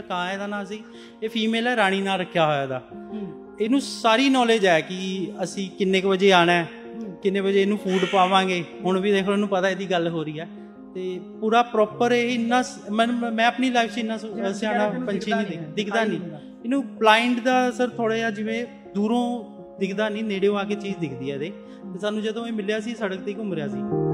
ਕਾਂ ਇਹਦਾ ਨਾਂ ਸੀ ਇਹ ਫੀਮੇਲ ਹੈ ਰਾਣੀ ਨਾਲ ਰੱਖਿਆ ਹੋਇਆ ਦਾ ਇਹਨੂੰ ਸਾਰੀ ਨੌਲੇਜ ਹੈ ਕਿ ਅਸੀਂ ਕਿੰਨੇ ਕੁ ਵਜੇ ਆਣਾ ਹੈ ਕਿੰਨੇ ਵਜੇ ਇਹਨੂੰ ਫੂਡ ਪਾਵਾਂਗੇ ਹੁਣ ਵੀ ਦੇਖ ਲਓ ਇਹਨੂੰ ਪਤਾ ਇਹਦੀ ਗੱਲ ਹੋ ਰਹੀ ਹੈ ਤੇ ਪੂਰਾ ਪ੍ਰੋਪਰ ਇਹ ਇੰਨਾ ਮੈਂ ਆਪਣੀ ਲਾਈਫ 'ਚ ਇੰਨਾ ਸਿਆਣਾ ਪੰਛੀ ਨਹੀਂ ਦਿਖਦਾ ਨਹੀਂ ਇਹਨੂੰ ਬਲਾਈਂਡ ਦਾ ਸਰ ਥੋੜਾ ਜਿਹਾ ਜਿਵੇਂ ਦੂਰੋਂ ਦਿਖਦਾ ਨਹੀਂ ਨੇੜੇੋਂ ਆ ਕੇ ਚੀਜ਼ ਦਿਖਦੀ ਹੈ ਇਹਦੇ ਤੇ ਸਾਨੂੰ ਜਦੋਂ ਇਹ ਮਿਲਿਆ ਸੀ ਸੜਕ ਤੇ ਘੁੰਮ ਰਿਹਾ ਸੀ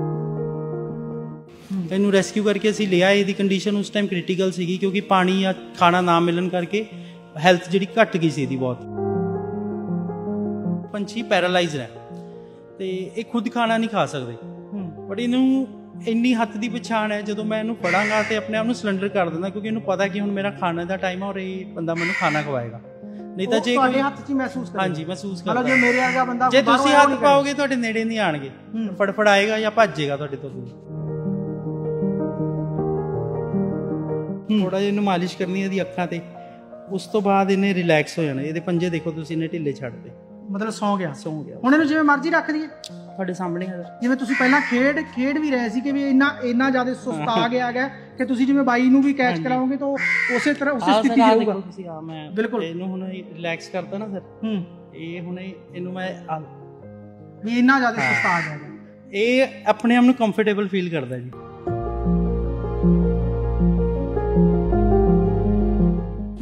ਇਹਨੂੰ ਰੈਸਕਿਊ ਕਰਕੇ ਅਸੀਂ ਲਿਆ ਇਹਦੀ ਕੰਡੀਸ਼ਨ ਉਸ ਟਾਈਮ ਕ੍ਰਿਟੀਕਲ ਸੀਗੀ ਕਿਉਂਕਿ ਪਾਣੀ ਜਾਂ ਖਾਣਾ ਨਾ ਮਿਲਣ ਕਰਕੇ ਹੈਲਥ ਜਿਹੜੀ ਘਟ ਗਈ ਸੀ ਇਹਦੀ ਬਹੁਤ ਪੰਛੀ ਪੈਰਾਲਾਈਜ਼ਡ ਹੈ ਤੇ ਇਹ ਖੁਦ ਖਾਣਾ ਨਹੀਂ ਖਾ ਸਕਦੇ ਬਟ ਇਹਨੂੰ ਇੰਨੀ ਹੱਥ ਦੀ ਪਛਾਣ ਹੈ ਜਦੋਂ ਮੈਂ ਇਹਨੂੰ ਫੜਾਂਗਾ ਤੇ ਆਪਣੇ ਆਪ ਨੂੰ ਸਿਲੰਡਰ ਕਰ ਦਿੰਦਾ ਕਿਉਂਕਿ ਇਹਨੂੰ ਪਤਾ ਕਿ ਹੁਣ ਮੇਰਾ ਖਾਣੇ ਦਾ ਟਾਈਮ ਆ ਔਰ ਇਹ ਬੰਦਾ ਮੈਨੂੰ ਖਾਣਾ ਖਵਾਏਗਾ ਨਹੀਂ ਤਾਂ ਜੇ ਤੁਹਾਡੇ ਹੱਥ 'ਚ ਮਹਿਸੂਸ ਕਰਦਾ ਹਾਂਜੀ ਮਹਿਸੂਸ ਕਰਦਾ ਜੇ ਮੇਰੇ ਵਰਗਾ ਬੰਦਾ ਜੇ ਤੁਸੀਂ ਹੱਥ ਪਾਓਗੇ ਤੁਹਾਡੇ ਨੇੜੇ ਨਹੀਂ ਆਣਗੇ ਫੜਫੜਾਏਗਾ ਜਾਂ ਭੱਜੇਗਾ ਤੁਹਾਡੇ ਤੋਂ ਦੂਰ ਥੋੜਾ ਜਿਹਾ ਇਹਨੂੰ ਮਾਲਿਸ਼ ਕਰਨੀ ਇਹਦੀ ਅੱਖਾਂ ਤੇ ਉਸ ਤੋਂ ਬਾਅਦ ਇਹਨੇ ਰਿਲੈਕਸ ਹੋ ਜਾਣਾ ਇਹਦੇ ਪੰਜੇ ਦੇਖੋ ਤੁਸੀਂ ਇਹਨੇ ਢਿੱਲੇ ਛੱਡ ਦੇ ਮਤਲਬ ਸੌ ਗਿਆ ਸੌ ਗਿਆ ਹੁਣ ਇਹਨੂੰ ਜਿਵੇਂ ਮਰਜ਼ੀ ਰੱਖ ਦਈਏ ਤੁਹਾਡੇ ਸਾਹਮਣੇ ਜਿਵੇਂ ਤੁਸੀਂ ਪਹਿਲਾਂ ਖੇਡ ਖੇਡ ਵੀ ਰਹੇ ਸੀ ਕਿ ਵੀ ਇੰਨਾ ਇੰਨਾ ਜ਼ਿਆਦਾ ਸੁਸਤਾ ਗਿਆ ਹੈਗਾ ਕਿ ਤੁਸੀਂ ਜਿਵੇਂ ਬਾਈ ਨੂੰ ਵੀ ਕੈਚ ਕਰਾਓਗੇ ਤਾਂ ਉਸੇ ਤਰ੍ਹਾਂ ਉਸੇ ਸਥਿਤੀ ਰਹੂਗਾ ਤੁਸੀਂ ਆ ਮੈਂ ਬਿਲਕੁਲ ਇਹਨੂੰ ਹੁਣ ਰਿਲੈਕਸ ਕਰਤਾ ਨਾ ਸਰ ਹੂੰ ਇਹ ਹੁਣ ਇਹਨੂੰ ਮੈਂ ਵੀ ਇੰਨਾ ਜ਼ਿਆਦਾ ਸੁਸਤਾ ਗਿਆ ਇਹ ਆਪਣੇ ਆਪ ਨੂੰ ਕੰਫਰਟੇਬਲ ਫੀਲ ਕਰਦਾ ਜੀ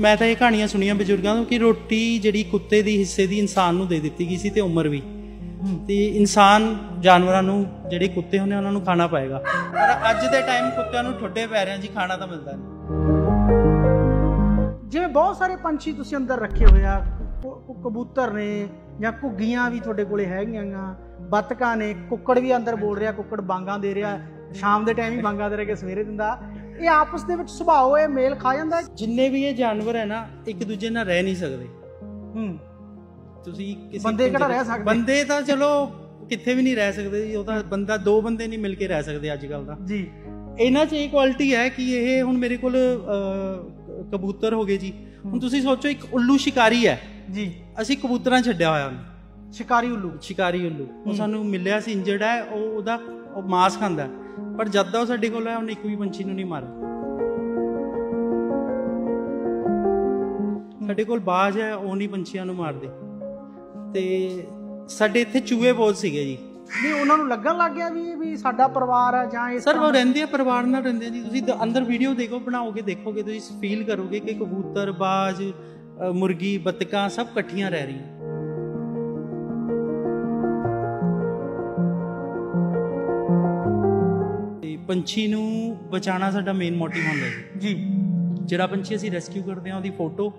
ਮੈਂ ਤਾਂ ਇਹ ਕਹਾਣੀਆਂ ਸੁਣੀਆਂ ਬਜ਼ੁਰਗਾਂ ਤੋਂ ਕਿ ਰੋਟੀ ਜਿਹੜੀ ਕੁੱਤੇ ਦੀ ਹਿੱਸੇ ਦੀ ਇਨਸਾਨ ਨੂੰ ਦੇ ਦਿੱਤੀ ਗਈ ਸੀ ਤੇ ਉਮਰ ਵੀ ਤੇ ਇਨਸਾਨ ਜਾਨਵਰਾਂ ਨੂੰ ਜਿਹੜੇ ਕੁੱਤੇ ਹੁੰਦੇ ਉਹਨਾਂ ਨੂੰ ਖਾਣਾ ਪਾਏਗਾ ਪਰ ਅੱਜ ਦੇ ਟਾਈਮ ਕੁੱਤਿਆਂ ਨੂੰ ਠੁੱਡੇ ਪੈ ਰਿਆਂ ਜੀ ਖਾਣਾ ਤਾਂ ਮਿਲਦਾ ਨਹੀਂ ਜਿਵੇਂ ਬਹੁਤ ਸਾਰੇ ਪੰਛੀ ਤੁਸੀਂ ਅੰਦਰ ਰੱਖੇ ਹੋਏ ਆ ਕਬੂਤਰ ਨੇ ਜਾਂ ਘੁੱਗੀਆਂ ਵੀ ਤੁਹਾਡੇ ਕੋਲੇ ਹੈਗੀਆਂ ਆ ਬੱਤਕਾਂ ਨੇ ਕੁੱਕੜ ਵੀ ਅੰਦਰ ਬੋਲ ਰਿਹਾ ਕੁੱਕੜ ਬਾਂਗਾ ਦੇ ਰਿਹਾ ਸ਼ਾਮ ਦੇ ਟਾਈਮ ਹੀ ਬਾਂਗਾ ਦੇ ਰਿਹਾ ਕਿ ਸਵੇਰੇ ਦਿੰਦਾ ਇਹ ਆਪਸ ਦੇ ਵਿੱਚ ਸੁਭਾਅ ਇਹ ਮੇਲ ਖਾ ਜਾਂਦਾ ਜਿੰਨੇ ਵੀ ਇਹ ਜਾਨਵਰ ਹੈ ਨਾ ਇੱਕ ਦੂਜੇ ਨਾਲ ਰਹਿ ਨਹੀਂ ਸਕਦੇ ਹੂੰ ਤੁਸੀਂ ਕਿਸੇ ਬੰਦੇ ਕਿਹੜਾ ਰਹਿ ਸਕਦੇ ਬੰਦੇ ਤਾਂ ਚਲੋ ਕਿੱਥੇ ਵੀ ਨਹੀਂ ਰਹਿ ਸਕਦੇ ਜੀ ਉਹ ਤਾਂ ਬੰਦਾ ਦੋ ਬੰਦੇ ਨਹੀਂ ਮਿਲ ਕੇ ਰਹਿ ਸਕਦੇ ਅੱਜ ਕੱਲ ਦਾ ਜੀ ਇਹਨਾਂ 'ਚ ਇਹ ਕੁਆਲਿਟੀ ਹੈ ਕਿ ਇਹ ਹੁਣ ਮੇਰੇ ਕੋਲ ਕਬੂਤਰ ਹੋ ਗਏ ਜੀ ਹੁਣ ਤੁਸੀਂ ਸੋਚੋ ਇੱਕ ਉੱਲੂ ਸ਼ਿਕਾਰੀ ਹੈ ਜੀ ਅਸੀਂ ਕਬੂਤਰਾਂ ਛੱਡਿਆ ਹੋਇਆ ਉਹਨੂੰ ਸ਼ਿਕਾਰੀ ਉੱਲੂ ਸ਼ਿਕਾਰੀ ਉੱਲੂ ਉਹ ਸਾਨੂੰ ਮਿਲਿਆ ਸੀ ਇੰਜਰਡ ਹੈ ਉਹ ਉਹਦਾ ਮਾਸ ਖਾਂਦਾ ਪਰ ਜਦ ਦਾ ਸਾਡੇ ਕੋਲ ਹੈ ਉਹਨੇ ਇੱਕ ਵੀ ਪੰਛੀ ਨੂੰ ਨਹੀਂ ਮਾਰਿਆ ਸਾਡੇ ਕੋਲ ਬਾਜ ਹੈ ਉਹ ਨਹੀਂ ਪੰਛੀਆਂ ਨੂੰ ਮਾਰਦੇ ਤੇ ਸਾਡੇ ਇੱਥੇ ਚੂਹੇ ਬਹੁਤ ਸੀਗੇ ਜੀ ਨਹੀਂ ਉਹਨਾਂ ਨੂੰ ਲੱਗਣ ਲੱਗ ਗਿਆ ਵੀ ਵੀ ਸਾਡਾ ਪਰਿਵਾਰ ਆ ਜਾਂ ਇਹ ਸਰ ਉਹ ਰਹਿੰਦੇ ਆ ਪਰਿਵਾਰ ਨਾਲ ਰਹਿੰਦੇ ਆ ਜੀ ਤੁਸੀਂ ਅੰਦਰ ਵੀਡੀਓ ਦੇਖੋ ਬਣਾਓਗੇ ਦੇਖੋਗੇ ਤੁਸੀਂ ਫੀਲ ਕਰੋਗੇ ਕਿ ਕਬੂਤਰ ਬਾਜ ਮੁਰਗੀ ਬਤਕਾਂ ਸਭ ਇਕੱਠੀਆਂ ਰਹਿ ਰਹੀਆਂ ਪੰਛੀ ਨੂੰ ਬਚਾਉਣਾ ਸਾਡਾ ਮੇਨ ਮੋਟਿਵ ਹੁੰਦਾ ਜੀ ਜੀ ਜਿਹੜਾ ਪੰਛੀ ਅਸੀਂ ਰੈਸਕਿਊ ਕਰਦੇ ਆ ਉਹਦੀ ਫੋਟੋ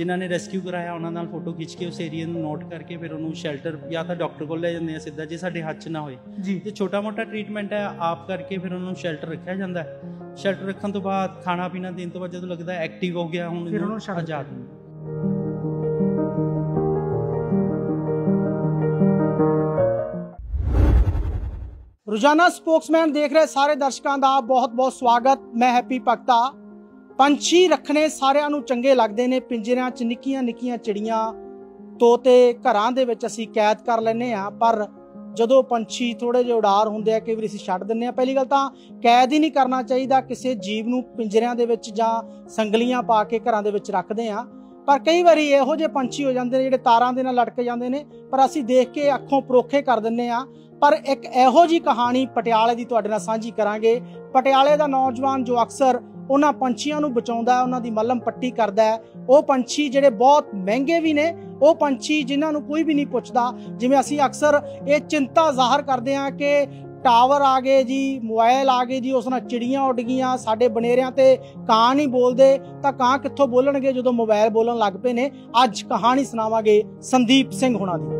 ਜਿਨ੍ਹਾਂ ਨੇ ਰੈਸਕਿਊ ਕਰਾਇਆ ਉਹਨਾਂ ਨਾਲ ਫੋਟੋ ਖਿੱਚ ਕੇ ਉਸ ਏਰੀਆ ਨੂੰ ਨੋਟ ਕਰਕੇ ਫਿਰ ਉਹਨੂੰ ਸ਼ੈਲਟਰ ਜਾਂ ਤਾਂ ਡਾਕਟਰ ਕੋਲ ਲੈ ਜਾਂਦੇ ਆ ਸਿੱਧਾ ਜੇ ਸਾਡੇ ਹੱਥ 'ਚ ਨਾ ਹੋਏ ਜੀ ਤੇ ਛੋਟਾ-ਮੋਟਾ ਟ੍ਰੀਟਮੈਂਟ ਹੈ ਆਪ ਕਰਕੇ ਫਿਰ ਉਹਨੂੰ ਸ਼ੈਲਟਰ ਰੱਖਿਆ ਜਾਂਦਾ ਹੈ ਸ਼ੈਲਟਰ ਰੱਖਣ ਤੋਂ ਬਾਅਦ ਖਾਣਾ ਪੀਣਾ ਦੇਣ ਤੋਂ ਬਾਅਦ ਜਦੋਂ ਲੱਗਦਾ ਐਕਟਿਵ ਹੋ ਗਿਆ ਹੁਣ ਉਹਨੂੰ ਛੱਡ ਜਾਂਦੇ ਰੋਜ਼ਾਨਾ ਸਪੋਕਸਮੈਨ ਦੇਖ ਰਹੇ ਸਾਰੇ ਦਰਸ਼ਕਾਂ ਦਾ ਬਹੁਤ-ਬਹੁਤ ਸਵਾਗਤ ਮੈਂ ਹੈਪੀ ਪਕਤਾ ਪੰਛੀ ਰੱਖਣੇ ਸਾਰਿਆਂ ਨੂੰ ਚੰਗੇ ਲੱਗਦੇ ਨੇ ਪਿੰਜਰਿਆਂ 'ਚ ਨਿੱਕੀਆਂ-ਨਿੱਕੀਆਂ ਚਿੜੀਆਂ ਤੋਤੇ ਘਰਾਂ ਦੇ ਵਿੱਚ ਅਸੀਂ ਕੈਦ ਕਰ ਲੈਨੇ ਆ ਪਰ ਜਦੋਂ ਪੰਛੀ ਥੋੜੇ ਜਿਹਾ ਉਡਾਰ ਹੁੰਦੇ ਆ ਕਈ ਵਾਰ ਅਸੀਂ ਛੱਡ ਦਿੰਨੇ ਆ ਪਹਿਲੀ ਗੱਲ ਤਾਂ ਕੈਦ ਹੀ ਨਹੀਂ ਕਰਨਾ ਚਾਹੀਦਾ ਕਿਸੇ ਜੀਵ ਨੂੰ ਪਿੰਜਰਿਆਂ ਦੇ ਵਿੱਚ ਜਾਂ ਸੰਗਲੀਆਂ ਪਾ ਕੇ ਘਰਾਂ ਦੇ ਵਿੱਚ ਰੱਖਦੇ ਆ ਪਰ ਕਈ ਵਾਰੀ ਇਹੋ ਜਿਹੇ ਪੰਛੀ ਹੋ ਜਾਂਦੇ ਨੇ ਜਿਹੜੇ ਤਾਰਾਂ ਦੇ ਨਾਲ ਲਟਕ ਜਾਂਦੇ ਨੇ ਪਰ ਅਸੀਂ ਦੇਖ ਕੇ ਅੱਖੋਂ ਪਰੋਖੇ ਕਰ ਦਿੰਨੇ ਆ ਪਰ ਇੱਕ ਇਹੋ ਜੀ ਕਹਾਣੀ ਪਟਿਆਲੇ ਦੀ ਤੁਹਾਡੇ ਨਾਲ ਸਾਂਝੀ ਕਰਾਂਗੇ ਪਟਿਆਲੇ ਦਾ ਨੌਜਵਾਨ ਜੋ ਅਕਸਰ ਉਹਨਾਂ ਪੰਛੀਆਂ ਨੂੰ ਬਚਾਉਂਦਾ ਉਹਨਾਂ ਦੀ ਮੱਲਮ ਪੱਟੀ ਕਰਦਾ ਹੈ ਉਹ ਪੰਛੀ ਜਿਹੜੇ ਬਹੁਤ ਮਹਿੰਗੇ ਵੀ ਨੇ ਉਹ ਪੰਛੀ ਜਿਨ੍ਹਾਂ ਨੂੰ ਕੋਈ ਵੀ ਨਹੀਂ ਪੁੱਛਦਾ ਜਿਵੇਂ ਅਸੀਂ ਅਕਸਰ ਇਹ ਚਿੰਤਾ ਜ਼ਾਹਰ ਕਰਦੇ ਹਾਂ ਕਿ ਟਾਵਰ ਆ ਗਏ ਜੀ ਮੋਬਾਈਲ ਆ ਗਏ ਜੀ ਉਸ ਨਾਲ ਚਿੜੀਆਂ ਉੱਡ ਗਈਆਂ ਸਾਡੇ ਬਨੇਰਿਆਂ ਤੇ ਕਾਂ ਨਹੀਂ ਬੋਲਦੇ ਤਾਂ ਕਾਂ ਕਿੱਥੋਂ ਬੋਲਣਗੇ ਜਦੋਂ ਮੋਬਾਈਲ ਬੋਲਣ ਲੱਗ ਪਏ ਨੇ ਅੱਜ ਕਹਾਣੀ ਸੁਣਾਵਾਂਗੇ ਸੰਦੀਪ ਸਿੰਘ ਹੁਣਾਂ ਦੀ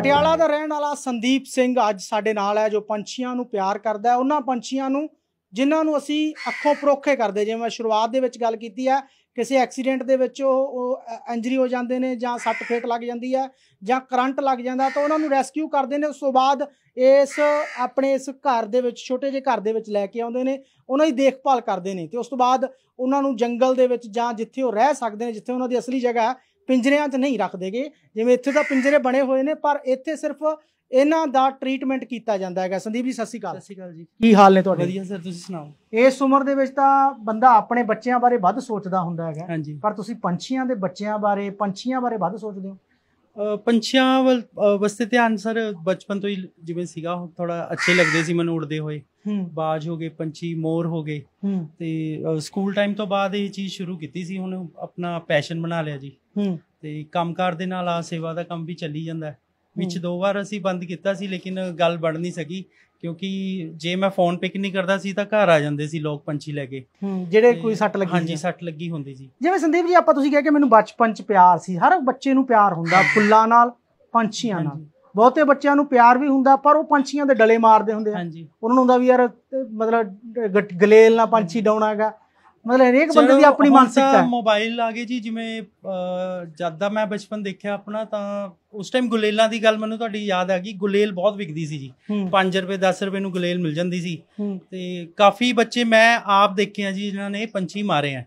ਪਟਿਆਲਾ ਦਾ ਰਹਿਣ ਵਾਲਾ ਸੰਦੀਪ ਸਿੰਘ ਅੱਜ ਸਾਡੇ ਨਾਲ ਹੈ ਜੋ ਪੰਛੀਆਂ ਨੂੰ ਪਿਆਰ ਕਰਦਾ ਹੈ ਉਹਨਾਂ ਪੰਛੀਆਂ ਨੂੰ ਜਿਨ੍ਹਾਂ ਨੂੰ ਅਸੀਂ ਅੱਖੋਂ ਪਰੋਖੇ ਕਰਦੇ ਜਿਵੇਂ ਮੈਂ ਸ਼ੁਰੂਆਤ ਦੇ ਵਿੱਚ ਗੱਲ ਕੀਤੀ ਹੈ ਕਿਸੇ ਐਕਸੀਡੈਂਟ ਦੇ ਵਿੱਚ ਉਹ ਇੰਜਰੀ ਹੋ ਜਾਂਦੇ ਨੇ ਜਾਂ ਸੱਟ ਫੇਟ ਲੱਗ ਜਾਂਦੀ ਹੈ ਜਾਂ ਕਰੰਟ ਲੱਗ ਜਾਂਦਾ ਤਾਂ ਉਹਨਾਂ ਨੂੰ ਰੈਸਕਿਊ ਕਰਦੇ ਨੇ ਉਸ ਤੋਂ ਬਾਅਦ ਇਸ ਆਪਣੇ ਇਸ ਘਰ ਦੇ ਵਿੱਚ ਛੋਟੇ ਜਿਹੇ ਘਰ ਦੇ ਵਿੱਚ ਲੈ ਕੇ ਆਉਂਦੇ ਨੇ ਉਹਨਾਂ ਦੀ ਦੇਖਭਾਲ ਕਰਦੇ ਨੇ ਤੇ ਉਸ ਤੋਂ ਬਾਅਦ ਉਹਨਾਂ ਨੂੰ ਜੰਗਲ ਦੇ ਵਿੱਚ ਜਾਂ ਜਿੱਥੇ ਉਹ ਰਹਿ ਸਕਦੇ ਨੇ ਜਿੱਥੇ ਉਹਨਾਂ ਦੀ ਅਸਲੀ ਜਗ੍ਹਾ ਹੈ ਪਿੰਜਰਿਆਂ 'ਚ ਨਹੀਂ ਰੱਖਦੇਗੇ ਜਿਵੇਂ ਇੱਥੇ ਤਾਂ ਪਿੰਜਰੇ ਬਣੇ ਹੋਏ ਨੇ ਪਰ ਇੱਥੇ ਸਿਰਫ ਇਹਨਾਂ ਦਾ ਟ੍ਰੀਟਮੈਂਟ ਕੀਤਾ ਜਾਂਦਾ ਹੈਗਾ ਸੰਦੀਪ ਜੀ ਸਤਿ ਸ਼੍ਰੀ ਅਕਾਲ ਸਤਿ ਸ਼੍ਰੀ ਅਕਾਲ ਜੀ ਕੀ ਹਾਲ ਨੇ ਤੁਹਾਡੇ ਵਧੀਆ ਸਰ ਤੁਸੀਂ ਸੁਣਾਓ ਇਸ ਉਮਰ ਦੇ ਵਿੱਚ ਤਾਂ ਬੰਦਾ ਆਪਣੇ ਬੱਚਿਆਂ ਬਾਰੇ ਵੱਧ ਸੋਚਦਾ ਹੁੰਦਾ ਹੈਗਾ ਪਰ ਤੁਸੀਂ ਪੰਛੀਆਂ ਦੇ ਬੱਚਿਆਂ ਬਾਰੇ ਪੰਛੀਆਂ ਬਾਰੇ ਵੱਧ ਸੋਚਦੇ ਹੋ ਪੰਛੀਆਂ ਵੱਲ ਵਸਤੇ ਧਿਆਨ ਸਰ ਬਚਪਨ ਤੋਂ ਹੀ ਜਿਵੇਂ ਸੀਗਾ ਥੋੜਾ ਅੱਛੇ ਲੱਗਦੇ ਸੀ ਮੈਨੂੰ ਉੜਦੇ ਹੋਏ ਬਾਜ ਹੋ ਗਏ ਪੰਛੀ ਮੋਰ ਹੋ ਗਏ ਤੇ ਸਕੂਲ ਟਾਈਮ ਤੋਂ ਬਾਅਦ ਇਹ ਚੀਜ਼ ਸ਼ੁਰੂ ਕੀਤੀ ਸੀ ਹੁਣ ਆਪਣਾ ਪੈਸ਼ਨ ਬਣਾ ਲਿਆ ਜੀ ਤੇ ਕੰਮਕਾਰ ਦੇ ਨਾਲ ਆ ਸੇਵਾ ਦਾ ਕੰਮ ਵੀ ਚੱਲੀ ਜਾਂਦਾ ਵਿੱਚ ਦੋ ਵਾਰ ਅਸੀਂ ਬੰਦ ਕੀਤਾ ਸੀ ਲੇਕਿਨ ਗੱਲ ਬਣ ਨਹੀਂ ਸਕੀ ਕਿਉਂਕਿ ਜੇ ਮੈਂ ਫੋਨ ਪਿਕ ਨਹੀਂ ਕਰਦਾ ਸੀ ਤਾਂ ਘਰ ਆ ਜਾਂਦੇ ਸੀ ਲੋਕ ਪੰਛੀ ਲੈ ਕੇ ਜਿਹੜੇ ਕੋਈ ਸੱਟ ਲੱਗੀ ਹਾਂਜੀ ਸੱਟ ਲੱਗੀ ਹੁੰਦੀ ਸੀ ਜਿਵੇਂ ਸੰਦੀਪ ਜੀ ਆਪਾਂ ਤੁਸੀਂ ਕਹਿ ਕਿ ਮੈਨੂੰ ਬਚਪਨ ਚ ਪਿਆਰ ਸੀ ਹਰ ਬੱਚੇ ਨੂੰ ਪਿਆਰ ਹੁੰਦਾ ਫੁੱਲਾਂ ਨਾਲ ਪੰਛੀਆਂ ਨਾਲ ਬਹੁਤੇ ਬੱਚਿਆਂ ਨੂੰ ਪਿਆਰ ਵੀ ਹੁੰਦਾ ਪਰ ਉਹ ਪੰਛੀਆਂ ਦੇ ਡਲੇ ਮਾਰਦੇ ਹੁੰਦੇ ਆ ਉਹਨਾਂ ਨੂੰ ਹੁੰਦਾ ਵੀ ਯਾਰ ਮਤਲਬ ਗਲੇਲ ਨਾਲ ਪੰਛੀ ਡਾਉਣਾਗਾ ਮਤਲਬ ਹਰੇਕ ਬੰਦੇ ਦੀ ਆਪਣੀ ਮਾਨਸਿਕਤਾ ਹੈ ਮੋਬਾਈਲ ਆ ਗਏ ਜੀ ਜਿਵੇਂ ਜਦ ਮੈਂ ਬਚਪਨ ਦੇਖਿਆ ਆਪਣਾ ਤਾਂ ਉਸ ਟਾਈਮ ਗੁਲੇਲਾਂ ਦੀ ਗੱਲ ਮੈਨੂੰ ਤੁਹਾਡੀ ਯਾਦ ਆ ਗਈ ਗੁਲੇਲ ਬਹੁਤ ਵਿਕਦੀ ਸੀ ਜੀ 5 ਰੁਪਏ 10 ਰੁਪਏ ਨੂੰ ਗੁਲੇਲ ਮਿਲ ਜਾਂਦੀ ਸੀ ਤੇ ਕਾਫੀ ਬੱਚੇ ਮੈਂ ਆਪ ਦੇਖੇ ਆ ਜੀ ਜਿਨ੍ਹਾਂ ਨੇ ਪੰਛੀ ਮਾਰੇ ਆ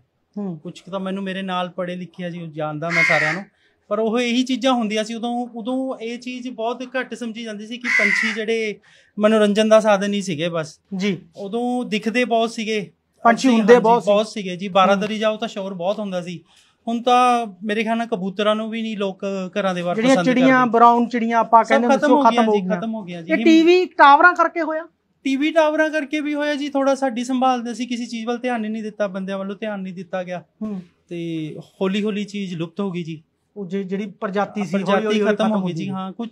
ਕੁਝ ਤਾਂ ਮੈਨੂੰ ਮੇਰੇ ਨਾਲ ਪੜੇ ਲਿਖਿਆ ਜੀ ਜਾਣਦਾ ਮੈਂ ਸਾਰਿਆਂ ਨੂੰ ਪਰ ਉਹ ਇਹੀ ਚੀਜ਼ਾਂ ਹੁੰਦੀਆਂ ਸੀ ਉਦੋਂ ਉਦੋਂ ਇਹ ਚੀਜ਼ ਬਹੁਤ ਘੱਟ ਸਮਝੀ ਜਾਂਦੀ ਸੀ ਕਿ ਪੰਛੀ ਜਿਹੜੇ ਮਨੋਰੰਜਨ ਦਾ ਸਾਧਨ ਹੀ ਸੀਗੇ ਬਸ ਜੀ ਉਦੋਂ ਦਿਖਦੇ ਬਹੁਤ ਸੀਗੇ ਪੰਛੀ ਹੁੰਦੇ ਬਹੁਤ ਬਹੁਤ ਸੀਗੇ ਜੀ 12 ਦਰੀ ਜਾਓ ਤਾਂ ਸ਼ੋਰ ਬਹੁਤ ਹੁੰਦਾ ਸੀ ਹੁਣ ਤਾਂ ਮੇਰੇ ਖਿਆਲ ਨਾਲ ਕਬੂਤਰਾਂ ਨੂੰ ਵੀ ਨਹੀਂ ਲੋਕ ਘਰਾਂ ਦੇ ਬਾਹਰ ਪਸੰਦ ਕਰਦੇ ਚਿੜੀਆਂ ਬਰਾਊਨ ਚਿੜੀਆਂ ਆਪਾਂ ਕਹਿੰਦੇ ਸੋ ਖਤਮ ਹੋ ਗਿਆ ਖਤਮ ਹੋ ਗਿਆ ਜੀ ਇਹ ਟੀਵੀ ਟਾਵਰਾਂ ਕਰਕੇ ਹੋਇਆ ਟੀਵੀ ਟਾਵਰਾਂ ਕਰਕੇ ਵੀ ਹੋਇਆ ਜੀ ਥੋੜਾ ਸਾਡੀ ਸੰਭਾਲਦੇ ਸੀ ਕਿਸੇ ਚੀਜ਼ ਵੱਲ ਧਿਆਨ ਨਹੀਂ ਦਿੱਤਾ ਬੰਦਿਆਂ ਵੱਲੋਂ ਧਿਆਨ ਨਹੀਂ ਦਿੱਤਾ ਗਿਆ ਤੇ ਹੌਲੀ ਹੌਲੀ ਚੀਜ਼ ਲੁਪਤ ਹੋ ਗਈ ਜੀ ਉਹ ਜਿਹੜੀ ਪ੍ਰਜਾਤੀ ਸੀ ਹੌਲੀ ਹੌਲੀ ਖਤਮ ਹੋ ਗਈ ਜੀ ਹਾਂ ਕੁਝ